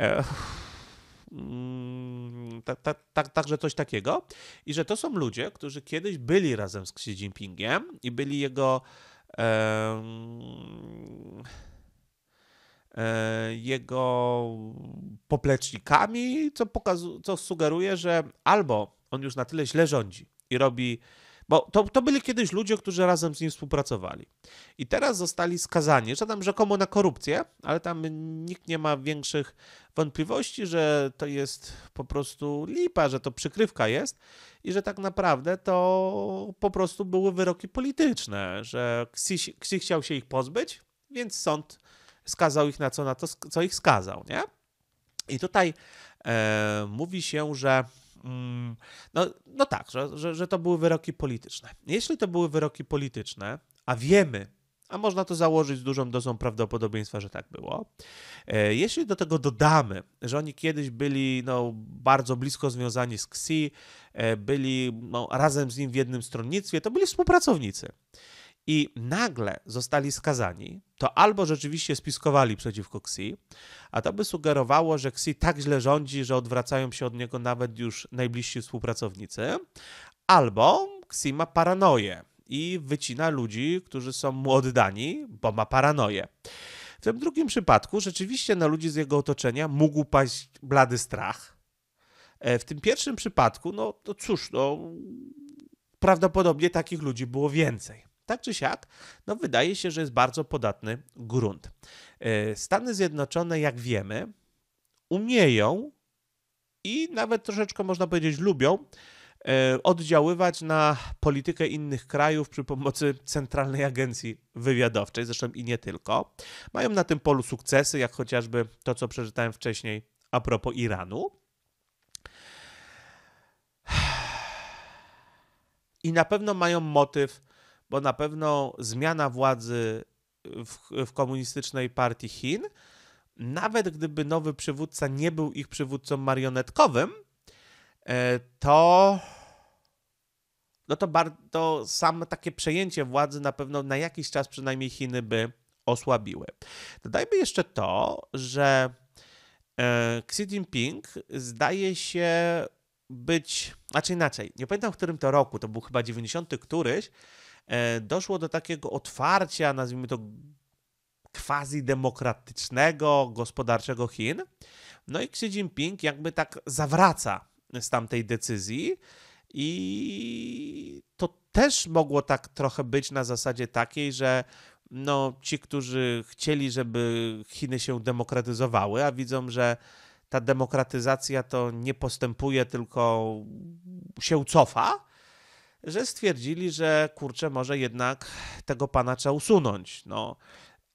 E, mm, także coś takiego. I że to są ludzie, którzy kiedyś byli razem z Xi Jinpingiem i byli jego. e, jego poplecznikami, co, pokazu- co sugeruje, że albo on już na tyle źle rządzi i robi bo to, to byli kiedyś ludzie, którzy razem z nim współpracowali. I teraz zostali skazani, że tam rzekomo na korupcję, ale tam nikt nie ma większych wątpliwości, że to jest po prostu lipa, że to przykrywka jest i że tak naprawdę to po prostu były wyroki polityczne, że Ksi, chciał się ich pozbyć, więc sąd skazał ich na co, na to, co ich skazał, nie? I tutaj e, mówi się, że Mm, no, no tak, że, że, że to były wyroki polityczne. Jeśli to były wyroki polityczne, a wiemy, a można to założyć z dużą dozą prawdopodobieństwa, że tak było. E, jeśli do tego dodamy, że oni kiedyś byli no, bardzo blisko związani z Xi, e, byli no, razem z nim w jednym stronnictwie, to byli współpracownicy i nagle zostali skazani, to albo rzeczywiście spiskowali przeciwko Xi, a to by sugerowało, że Xi tak źle rządzi, że odwracają się od niego nawet już najbliżsi współpracownicy, albo Xi ma paranoję i wycina ludzi, którzy są mu oddani, bo ma paranoję. W tym drugim przypadku rzeczywiście na ludzi z jego otoczenia mógł paść blady strach. E, w tym pierwszym przypadku, no to cóż, no, prawdopodobnie takich ludzi było więcej. Tak czy siak, no wydaje się, że jest bardzo podatny grunt. E, Stany Zjednoczone, jak wiemy, umieją i nawet troszeczkę można powiedzieć lubią e, oddziaływać na politykę innych krajów przy pomocy Centralnej Agencji Wywiadowczej, zresztą i nie tylko. Mają na tym polu sukcesy, jak chociażby to, co przeczytałem wcześniej a propos Iranu. I na pewno mają motyw bo na pewno zmiana władzy w, w komunistycznej partii Chin, nawet gdyby nowy przywódca nie był ich przywódcą marionetkowym, e, to no to, bar, to sam takie przejęcie władzy na pewno na jakiś czas przynajmniej Chiny by osłabiły. Dodajmy jeszcze to, że e, Xi Jinping zdaje się być, znaczy inaczej, nie pamiętam w którym to roku, to był chyba 90 któryś, E, doszło do takiego otwarcia, nazwijmy to quasi-demokratycznego, gospodarczego Chin. No i Xi Jinping jakby tak zawraca z tamtej decyzji i to też mogło tak trochę być na zasadzie takiej, że no, ci, którzy chcieli, żeby Chiny się demokratyzowały, a widzą, że ta demokratyzacja to nie postępuje, tylko się cofa, że stwierdzili, że kurczę, może jednak tego pana trzeba usunąć. No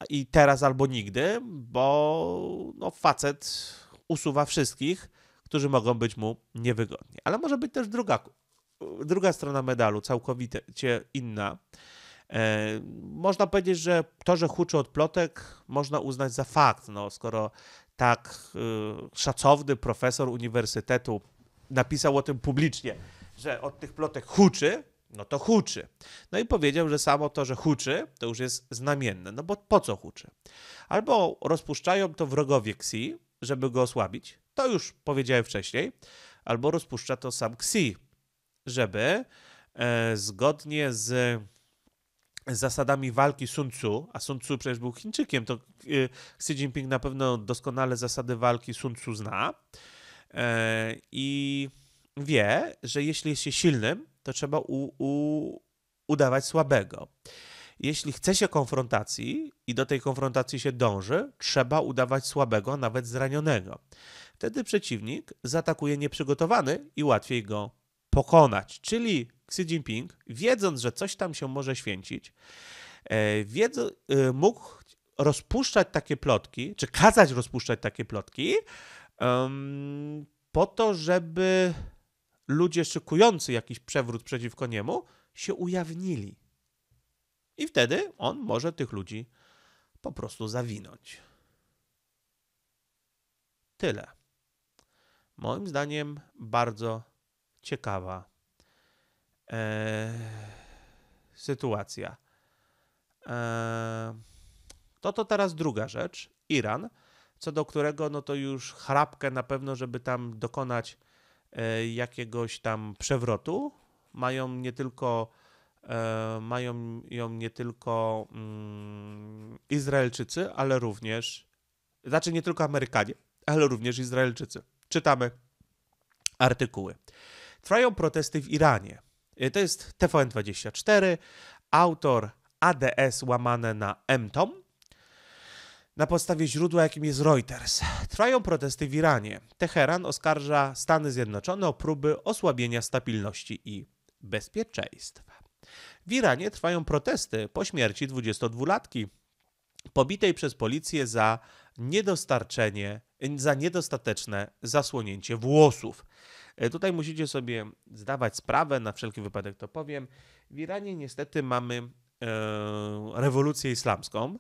i teraz albo nigdy, bo no, facet usuwa wszystkich, którzy mogą być mu niewygodni. Ale może być też druga, druga strona medalu, całkowicie inna. E, można powiedzieć, że to, że huczy od plotek, można uznać za fakt. No, skoro tak y, szacowny profesor uniwersytetu napisał o tym publicznie, że od tych plotek huczy, no to huczy. No i powiedział, że samo to, że huczy, to już jest znamienne. No bo po co huczy? Albo rozpuszczają to wrogowie Xi, żeby go osłabić. To już powiedziałem wcześniej. Albo rozpuszcza to sam Xi, żeby e, zgodnie z zasadami walki Sun Tzu, a Sun Tzu przecież był Chińczykiem, to e, Xi Jinping na pewno doskonale zasady walki Sun Tzu zna. E, I wie, że jeśli jest się silnym, to trzeba u, u, udawać słabego. Jeśli chce się konfrontacji i do tej konfrontacji się dąży, trzeba udawać słabego, nawet zranionego. Wtedy przeciwnik zaatakuje nieprzygotowany i łatwiej go pokonać. Czyli Xi Jinping, wiedząc, że coś tam się może święcić, e, wiedzą e, mógł rozpuszczać takie plotki, czy kazać rozpuszczać takie plotki, um, po to, żeby ludzie szykujący jakiś przewrót przeciwko niemu się ujawnili. I wtedy on może tych ludzi po prostu zawinąć. Tyle. Moim zdaniem bardzo ciekawa eee, sytuacja. Eee, to to teraz druga rzecz. Iran, co do którego no to już chrapkę na pewno, żeby tam dokonać E, jakiegoś tam przewrotu, mają nie tylko e, mają ją nie tylko mm, Izraelczycy, ale również znaczy nie tylko Amerykanie, ale również Izraelczycy. Czytamy artykuły. Trwają protesty w Iranie. E, to jest TVN24, autor ADS łamane na MTOM na podstawie źródła, jakim jest Reuters. Trwają protesty w Iranie. Teheran oskarża Stany Zjednoczone o próby osłabienia stabilności i bezpieczeństwa. W Iranie trwają protesty po śmierci 22-latki, pobitej przez policję za niedostarczenie, za niedostateczne zasłonięcie włosów. E, tutaj musicie sobie zdawać sprawę, na wszelki wypadek to powiem. W Iranie niestety mamy e, rewolucję islamską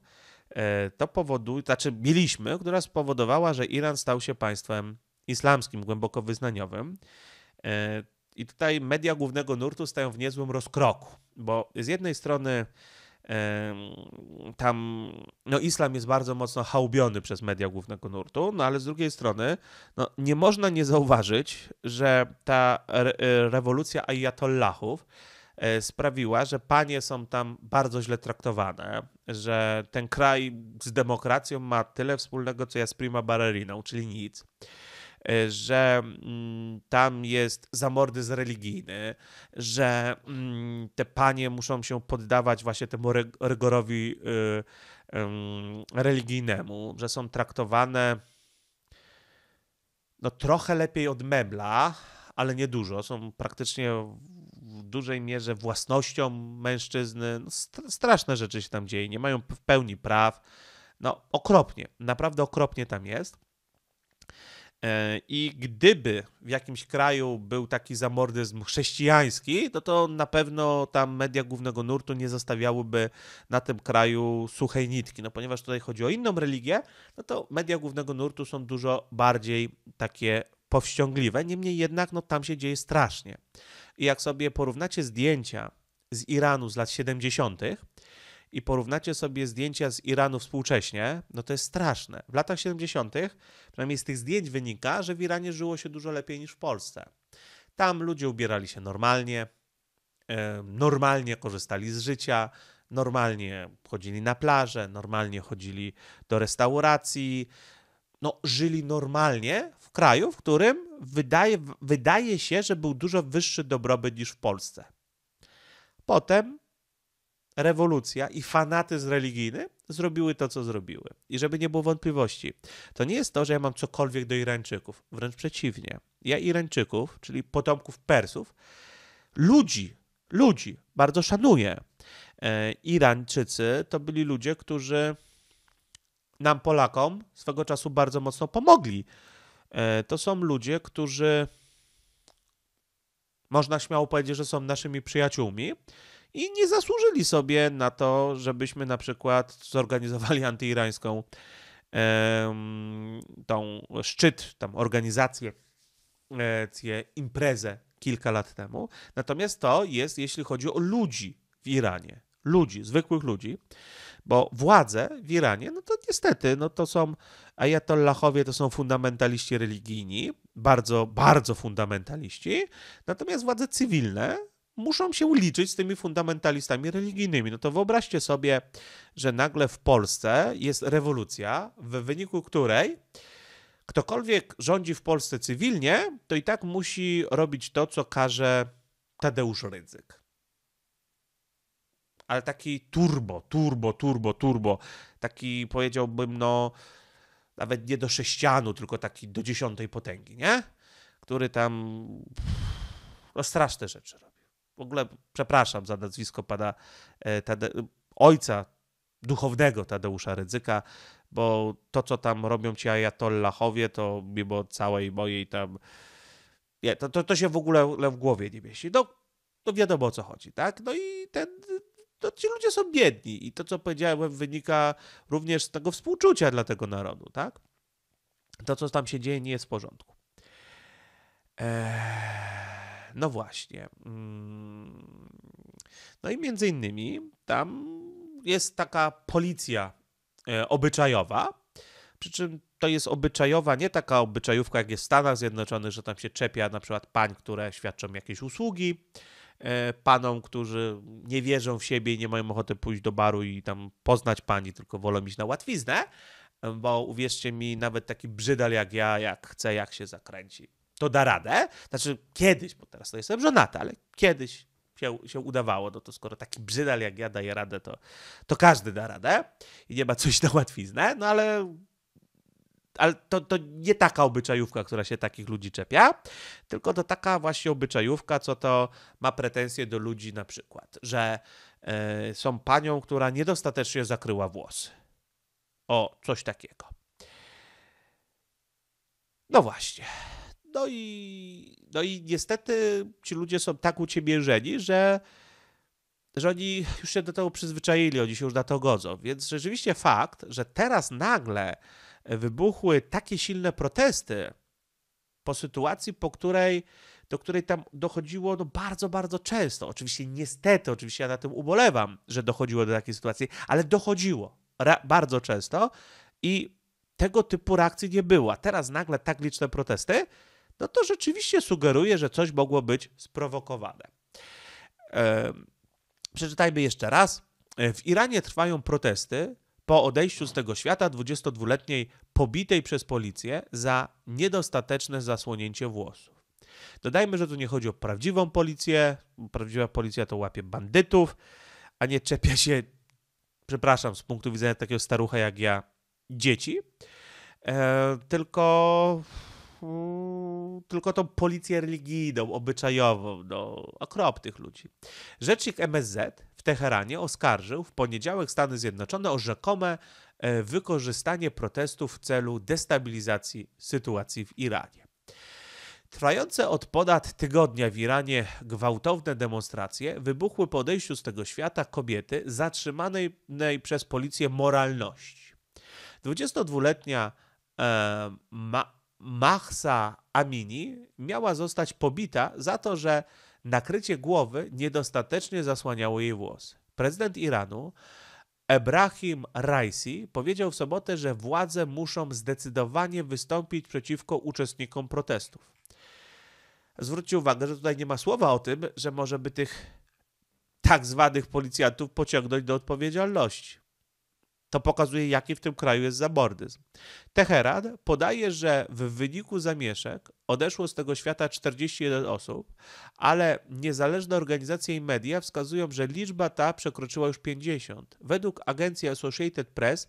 E, to powoduje, znaczy mieliśmy, która spowodowała, że Iran stał się państwem islamskim, głęboko wyznaniowym. E, I tutaj media głównego nurtu stają w niezłym rozkroku, bo z jednej strony e, tam no islam jest bardzo mocno hałbiony przez media głównego nurtu, no ale z drugiej strony no, nie można nie zauważyć, że ta re rewolucja ajatollahów E, sprawiła, że panie są tam bardzo źle traktowane, że ten kraj z demokracją ma tyle wspólnego, co ja z prima bareriną, czyli nic e, że mm, tam jest zamordyzm religijny, że mm, te panie muszą się poddawać właśnie temu rygorowi y, y, religijnemu, że są traktowane no trochę lepiej od mebla, ale niedużo, są praktycznie dużej mierze własnością mężczyzny. No, straszne rzeczy się tam dzieje, nie mają w pełni praw. No, okropnie, naprawdę okropnie tam jest. E, I gdyby w jakimś kraju był taki zamordyzm chrześcijański, to no to na pewno tam media głównego nurtu nie zostawiałyby na tym kraju suchej nitki. No ponieważ tutaj chodzi o inną religię, no to media głównego nurtu są dużo bardziej takie powściągliwe. Niemniej jednak, no tam się dzieje strasznie. I jak sobie porównacie zdjęcia z Iranu z lat 70. i porównacie sobie zdjęcia z Iranu współcześnie, no to jest straszne. W latach 70., przynajmniej z tych zdjęć wynika, że w Iranie żyło się dużo lepiej niż w Polsce. Tam ludzie ubierali się normalnie, e, normalnie korzystali z życia, normalnie chodzili na plażę, normalnie chodzili do restauracji, no żyli normalnie kraju, w którym wydaje, wydaje się, że był dużo wyższy dobrobyt niż w Polsce. Potem rewolucja i fanatyzm religijny zrobiły to, co zrobiły. I żeby nie było wątpliwości, to nie jest to, że ja mam cokolwiek do Irańczyków. Wręcz przeciwnie. Ja Irańczyków, czyli potomków Persów, ludzi, ludzi bardzo szanuję. E, Irańczycy to byli ludzie, którzy nam Polakom swego czasu bardzo mocno pomogli E, to są ludzie, którzy można śmiało powiedzieć, że są naszymi przyjaciółmi i nie zasłużyli sobie na to, żebyśmy na przykład zorganizowali antyirańską tą szczyt, tam organizację, e, imprezę kilka lat temu. Natomiast to jest, jeśli chodzi o ludzi w Iranie, ludzi, zwykłych ludzi. Bo władze w Iranie, no to niestety, no to są ajatollahowie, to są fundamentaliści religijni, bardzo, bardzo fundamentaliści, natomiast władze cywilne muszą się liczyć z tymi fundamentalistami religijnymi. No to wyobraźcie sobie, że nagle w Polsce jest rewolucja, w wyniku której ktokolwiek rządzi w Polsce cywilnie, to i tak musi robić to, co każe Tadeusz Rydzyk ale taki turbo, turbo, turbo, turbo. Taki powiedziałbym, no nawet nie do sześcianu, tylko taki do dziesiątej potęgi, nie? Który tam no, straszne rzeczy robi. W ogóle przepraszam za nazwisko pana e, Tade... ojca duchownego Tadeusza Rydzyka, bo to, co tam robią ci ajatollachowie, to mimo całej mojej tam... Nie, to, to, to się w ogóle w głowie nie mieści. No, no wiadomo o co chodzi, tak? No i ten to ci ludzie są biedni i to, co powiedziałem, wynika również z tego współczucia dla tego narodu, tak? To, co tam się dzieje, nie jest w porządku. Eee, no właśnie. Mm. No i między innymi tam jest taka policja e, obyczajowa, przy czym to jest obyczajowa, nie taka obyczajówka jak jest w Stanach Zjednoczonych, że tam się czepia na przykład pań, które świadczą jakieś usługi, E, panom, którzy nie wierzą w siebie i nie mają ochoty pójść do baru i tam poznać pani, tylko wolą iść na łatwiznę, bo uwierzcie mi, nawet taki brzydal jak ja, jak chce, jak się zakręci, to da radę. Znaczy kiedyś, bo teraz to jestem żonata, ale kiedyś się, się udawało, no to skoro taki brzydal jak ja daje radę, to, to każdy da radę i nie ma coś na łatwiznę, no ale ale to, to nie taka obyczajówka, która się takich ludzi czepia, tylko to taka właśnie obyczajówka, co to ma pretensje do ludzi na przykład, że e, są panią, która niedostatecznie zakryła włosy. O, coś takiego. No właśnie. No i, no i niestety ci ludzie są tak uciemiężeni, że, że oni już się do tego przyzwyczaili, oni się już na to godzą. Więc rzeczywiście fakt, że teraz nagle E, wybuchły takie silne protesty po sytuacji, po której, do której tam dochodziło no bardzo, bardzo często. Oczywiście niestety, oczywiście ja na tym ubolewam, że dochodziło do takiej sytuacji, ale dochodziło bardzo często i tego typu reakcji nie było. A teraz nagle tak liczne protesty, no to rzeczywiście sugeruje, że coś mogło być sprowokowane. Przeczytajmy jeszcze raz. E, w Iranie trwają protesty po odejściu z tego świata 22-letniej pobitej przez policję za niedostateczne zasłonięcie włosów. Dodajmy, że tu nie chodzi o prawdziwą policję. Prawdziwa policja to łapie bandytów, a nie czepia się, przepraszam, z punktu widzenia takiego starucha jak ja, dzieci. E, tylko mm, tylko tą policję religijną, obyczajową, no, okropnych ludzi. Rzecznik MSZ w Teheranie oskarżył w poniedziałek Stany Zjednoczone o rzekome e, wykorzystanie protestów w celu destabilizacji sytuacji w Iranie. Trwające od ponad tygodnia w Iranie gwałtowne demonstracje wybuchły po odejściu z tego świata kobiety zatrzymanej przez policję moralności. 22-letnia e, ma, Mahsa Amini miała zostać pobita za to, że Nakrycie głowy niedostatecznie zasłaniało jej włosy. Prezydent Iranu Ebrahim Raisi powiedział w sobotę, że władze muszą zdecydowanie wystąpić przeciwko uczestnikom protestów. Zwróćcie uwagę, że tutaj nie ma słowa o tym, że może by tych tak zwanych policjantów pociągnąć do odpowiedzialności. To pokazuje, jaki w tym kraju jest zabordyzm. Teheran podaje, że w wyniku zamieszek odeszło z tego świata 41 osób, ale niezależne organizacje i media wskazują, że liczba ta przekroczyła już 50. Według agencji Associated Press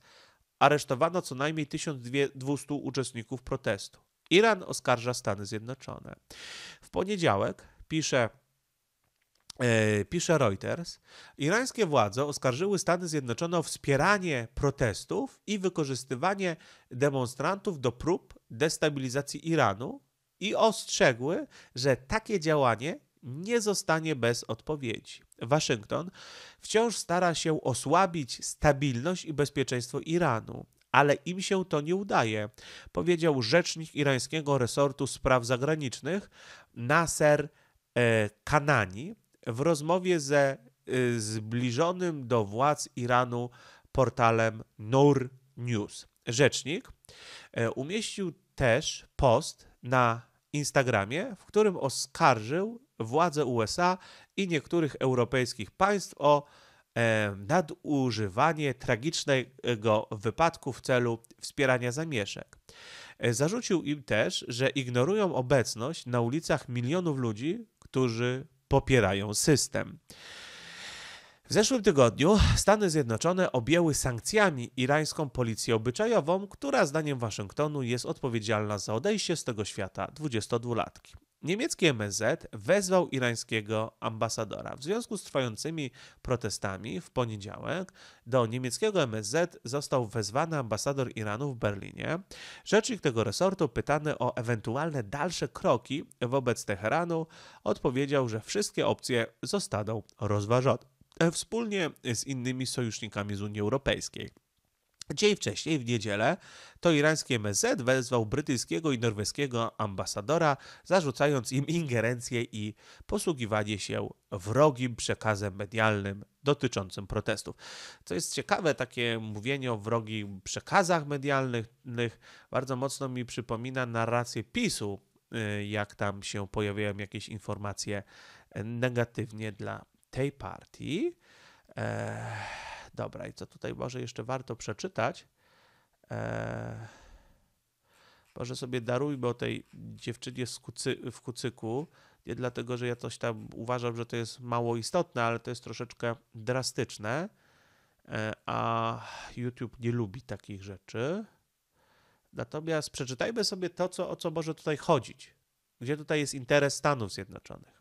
aresztowano co najmniej 1200 uczestników protestu. Iran oskarża Stany Zjednoczone. W poniedziałek pisze E, pisze Reuters, irańskie władze oskarżyły Stany Zjednoczone o wspieranie protestów i wykorzystywanie demonstrantów do prób destabilizacji Iranu i ostrzegły, że takie działanie nie zostanie bez odpowiedzi. Waszyngton wciąż stara się osłabić stabilność i bezpieczeństwo Iranu, ale im się to nie udaje, powiedział rzecznik irańskiego resortu spraw zagranicznych Nasser e, Kanani w rozmowie ze y, zbliżonym do władz Iranu portalem Nur News. Rzecznik e, umieścił też post na Instagramie, w którym oskarżył władze USA i niektórych europejskich państw o e, nadużywanie tragicznego wypadku w celu wspierania zamieszek. E, zarzucił im też, że ignorują obecność na ulicach milionów ludzi, którzy popierają system. W zeszłym tygodniu Stany Zjednoczone objęły sankcjami irańską policję obyczajową, która zdaniem Waszyngtonu jest odpowiedzialna za odejście z tego świata 22-latki. Niemiecki MSZ wezwał irańskiego ambasadora. W związku z trwającymi protestami w poniedziałek do niemieckiego MSZ został wezwany ambasador Iranu w Berlinie. Rzecznik tego resortu, pytany o ewentualne dalsze kroki wobec Teheranu, odpowiedział, że wszystkie opcje zostaną rozważone e, wspólnie z innymi sojusznikami z Unii Europejskiej. Dzień wcześniej, w niedzielę, to irański MSZ wezwał brytyjskiego i norweskiego ambasadora, zarzucając im ingerencję i posługiwanie się wrogim przekazem medialnym dotyczącym protestów. Co jest ciekawe, takie mówienie o wrogich przekazach medialnych bardzo mocno mi przypomina narrację PiSu, y, jak tam się pojawiają jakieś informacje negatywnie dla tej partii. Eee Dobra, i co tutaj może jeszcze warto przeczytać? Eee, może sobie darujmy o tej dziewczynie kucy, w kucyku. Nie dlatego, że ja coś tam uważam, że to jest mało istotne, ale to jest troszeczkę drastyczne. Eee, a YouTube nie lubi takich rzeczy. Natomiast przeczytajmy sobie to, co, o co może tutaj chodzić. Gdzie tutaj jest interes Stanów Zjednoczonych?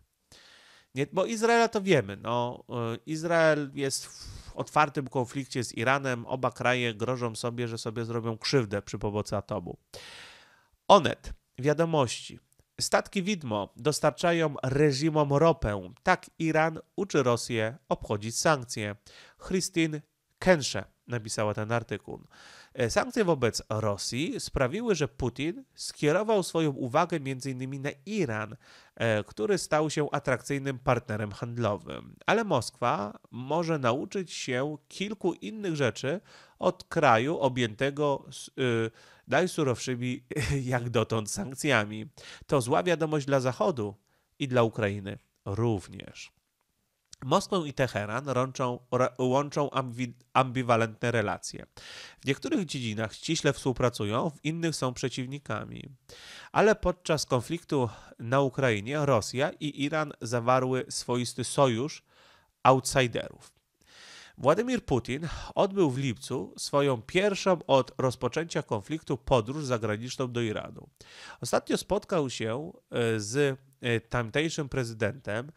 Nie, bo Izraela to wiemy. No, y, Izrael jest w otwartym konflikcie z Iranem. Oba kraje grożą sobie, że sobie zrobią krzywdę przy pomocy atomu. Onet, wiadomości. Statki widmo dostarczają reżimom ropę. Tak Iran uczy Rosję obchodzić sankcje. Christine Kenshe napisała ten artykuł. E, sankcje wobec Rosji sprawiły, że Putin skierował swoją uwagę m.in. na Iran, e, który stał się atrakcyjnym partnerem handlowym. Ale Moskwa może nauczyć się kilku innych rzeczy od kraju objętego y, najsurowszymi jak dotąd sankcjami. To zła wiadomość dla Zachodu i dla Ukrainy również. Moskwę i Teheran łączą, łączą ambi, ambiwalentne relacje. W niektórych dziedzinach ściśle współpracują, w innych są przeciwnikami. Ale podczas konfliktu na Ukrainie Rosja i Iran zawarły swoisty sojusz outsiderów. Władimir Putin odbył w lipcu swoją pierwszą od rozpoczęcia konfliktu podróż zagraniczną do Iranu. Ostatnio spotkał się e, z e, tamtejszym prezydentem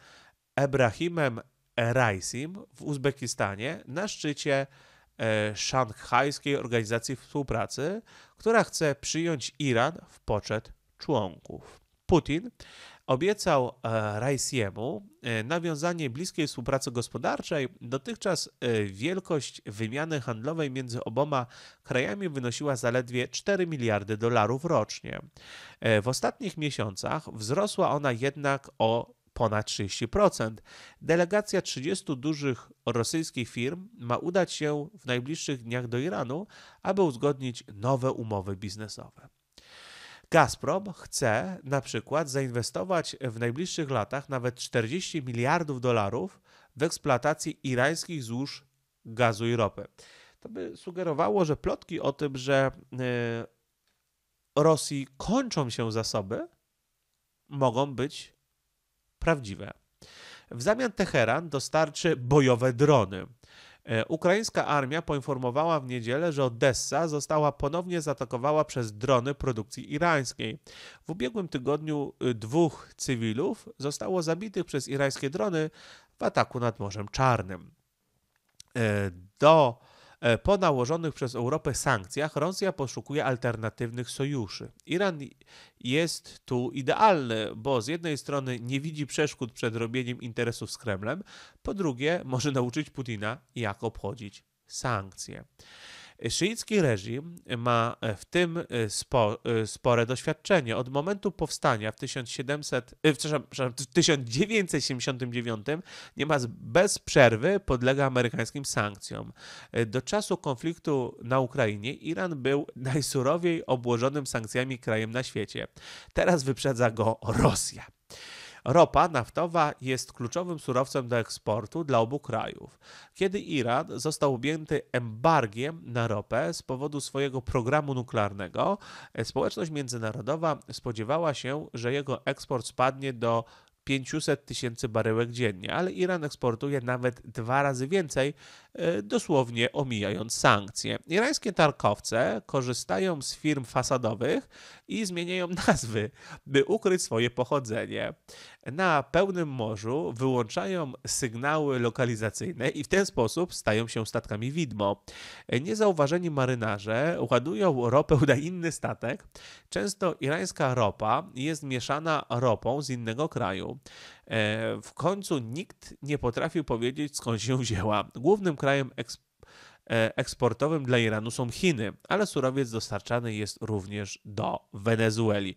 Ebrahimem Raisim w Uzbekistanie na szczycie e, szanghajskiej organizacji współpracy, która chce przyjąć Iran w poczet członków. Putin obiecał e, Raisiemu e, nawiązanie bliskiej współpracy gospodarczej. Dotychczas wielkość wymiany handlowej między oboma krajami wynosiła zaledwie 4 miliardy dolarów rocznie. W ostatnich miesiącach wzrosła ona jednak o ponad 30%. Delegacja 30 dużych rosyjskich firm ma udać się w najbliższych dniach do Iranu, aby uzgodnić nowe umowy biznesowe. Gazprom chce na przykład zainwestować w najbliższych latach nawet 40 miliardów dolarów w eksploatację irańskich złóż gazu i ropy. To by sugerowało, że plotki o tym, że e, Rosji kończą się zasoby, mogą być prawdziwe. W zamian Teheran dostarczy bojowe drony. E, ukraińska armia poinformowała w niedzielę, że Odessa została ponownie zaatakowana przez drony produkcji irańskiej. W ubiegłym tygodniu y, dwóch cywilów zostało zabitych przez irańskie drony w ataku nad Morzem Czarnym. E, do E, po nałożonych przez Europę sankcjach Rosja poszukuje alternatywnych sojuszy. Iran jest tu idealny, bo z jednej strony nie widzi przeszkód przed robieniem interesów z Kremlem, po drugie może nauczyć Putina, jak obchodzić sankcje. Szyicki reżim ma e, w tym e, spo, e, spore doświadczenie. Od momentu powstania w, 1700, w 1979 niemal bez przerwy podlega amerykańskim sankcjom. Do czasu konfliktu na Ukrainie Iran był najsurowiej obłożonym sankcjami krajem na świecie. Teraz wyprzedza go Rosja. Ropa naftowa jest kluczowym surowcem do eksportu dla obu krajów. Kiedy Iran został objęty embargiem na ropę z powodu swojego programu nuklearnego, społeczność międzynarodowa spodziewała się, że jego eksport spadnie do 500 tysięcy baryłek dziennie, ale Iran eksportuje nawet dwa razy więcej, e, dosłownie omijając sankcje. Irańskie tarkowce korzystają z firm fasadowych i zmieniają nazwy, by ukryć swoje pochodzenie na pełnym morzu wyłączają sygnały lokalizacyjne i w ten sposób stają się statkami widmo. Niezauważeni marynarze ładują ropę na inny statek. Często irańska ropa jest mieszana ropą z innego kraju. E, w końcu nikt nie potrafił powiedzieć skąd się wzięła. Głównym krajem eksportu e, eksportowym dla Iranu są Chiny, ale surowiec dostarczany jest również do Wenezueli.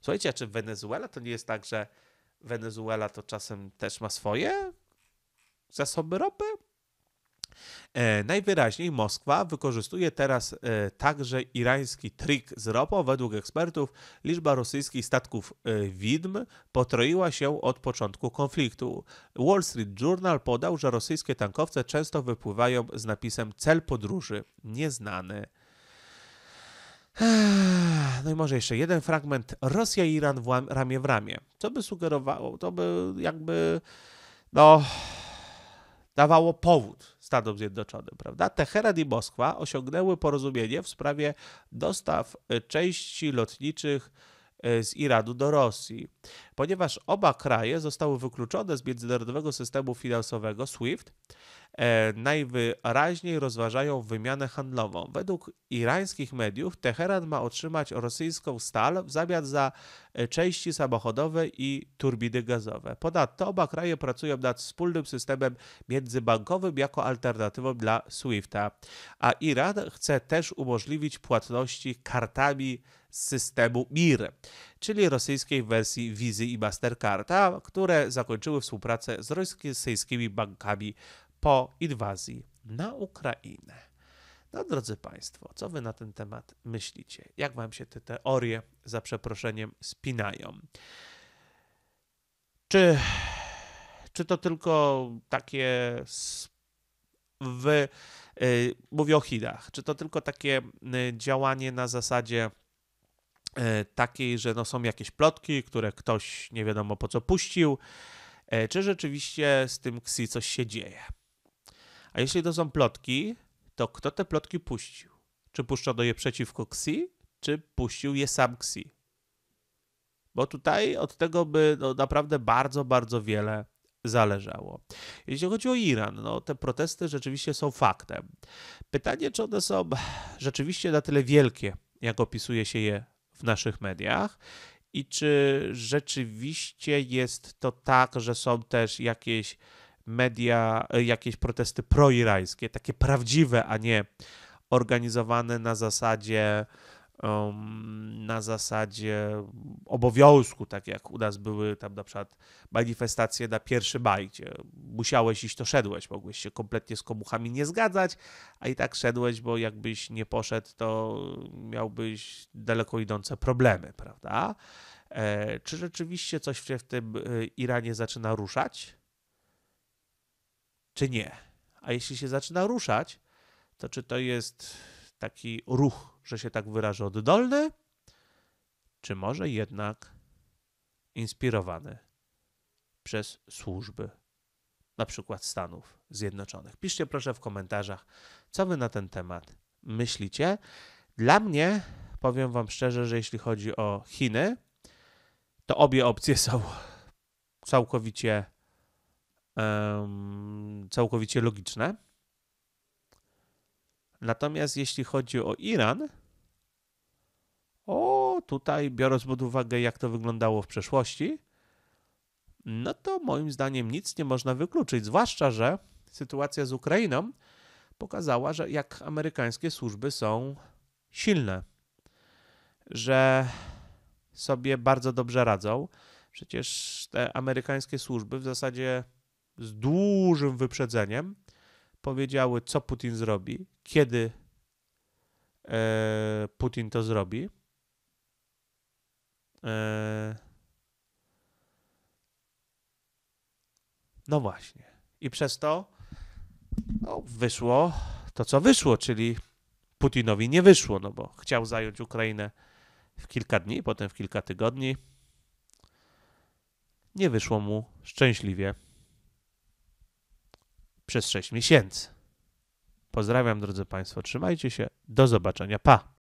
Słuchajcie, a czy Wenezuela to nie jest tak, że Wenezuela to czasem też ma swoje zasoby ropy. E, najwyraźniej Moskwa wykorzystuje teraz e, także irański trik z ropą. Według ekspertów liczba rosyjskich statków e, widm potroiła się od początku konfliktu. Wall Street Journal podał, że rosyjskie tankowce często wypływają z napisem cel podróży nieznany. No i może jeszcze jeden fragment. Rosja i Iran w ramię w ramię. Co by sugerowało? To by jakby, no, dawało powód Stanom Zjednoczonym, prawda? Teheran i Moskwa osiągnęły porozumienie w sprawie dostaw części lotniczych E, z Iranu do Rosji. Ponieważ oba kraje zostały wykluczone z międzynarodowego systemu finansowego SWIFT, e, najwyraźniej rozważają wymianę handlową. Według irańskich mediów Teheran ma otrzymać rosyjską stal w zamian za e, części samochodowe i turbiny gazowe. Ponadto oba kraje pracują nad wspólnym systemem międzybankowym jako alternatywą dla SWIFTA, a Iran chce też umożliwić płatności kartami z systemu MIR, czyli rosyjskiej wersji Wizy i Mastercarda, które zakończyły współpracę z rosyjskimi bankami po inwazji na Ukrainę. No, drodzy Państwo, co Wy na ten temat myślicie? Jak Wam się te teorie, za przeproszeniem, spinają? Czy, czy to tylko takie w, yy, mówię o Chinach, czy to tylko takie y, działanie na zasadzie E, takiej, że no są jakieś plotki, które ktoś nie wiadomo po co puścił, e, czy rzeczywiście z tym Xi coś się dzieje. A jeśli to są plotki, to kto te plotki puścił? Czy puszczono je przeciwko Xi, czy puścił je sam Xi? Bo tutaj od tego by no, naprawdę bardzo, bardzo wiele zależało. Jeśli chodzi o Iran, no, te protesty rzeczywiście są faktem. Pytanie, czy one są rzeczywiście na tyle wielkie, jak opisuje się je w naszych mediach. I czy rzeczywiście jest to tak, że są też jakieś media, e, jakieś protesty proirańskie, takie prawdziwe, a nie organizowane na zasadzie na zasadzie obowiązku, tak jak u nas były tam na przykład manifestacje na pierwszy maj, gdzie musiałeś iść, to szedłeś, mogłeś się kompletnie z komuchami nie zgadzać, a i tak szedłeś, bo jakbyś nie poszedł, to miałbyś daleko idące problemy, prawda? E, czy rzeczywiście coś się w tym e, Iranie zaczyna ruszać? Czy nie? A jeśli się zaczyna ruszać, to czy to jest taki ruch że się tak wyrażę, oddolny, czy może jednak inspirowany przez służby, na przykład Stanów Zjednoczonych. Piszcie proszę w komentarzach, co wy na ten temat myślicie. Dla mnie, powiem wam szczerze, że jeśli chodzi o Chiny, to obie opcje są całkowicie, um, całkowicie logiczne. Natomiast jeśli chodzi o Iran, o tutaj, biorąc pod uwagę, jak to wyglądało w przeszłości, no to moim zdaniem nic nie można wykluczyć. Zwłaszcza, że sytuacja z Ukrainą pokazała, że jak amerykańskie służby są silne, że sobie bardzo dobrze radzą. Przecież te amerykańskie służby w zasadzie z dużym wyprzedzeniem powiedziały, co Putin zrobi, kiedy e, Putin to zrobi. E, no właśnie. I przez to no, wyszło to, co wyszło, czyli Putinowi nie wyszło, no bo chciał zająć Ukrainę w kilka dni, potem w kilka tygodni. Nie wyszło mu szczęśliwie przez 6 miesięcy. Pozdrawiam drodzy Państwo, trzymajcie się, do zobaczenia, pa!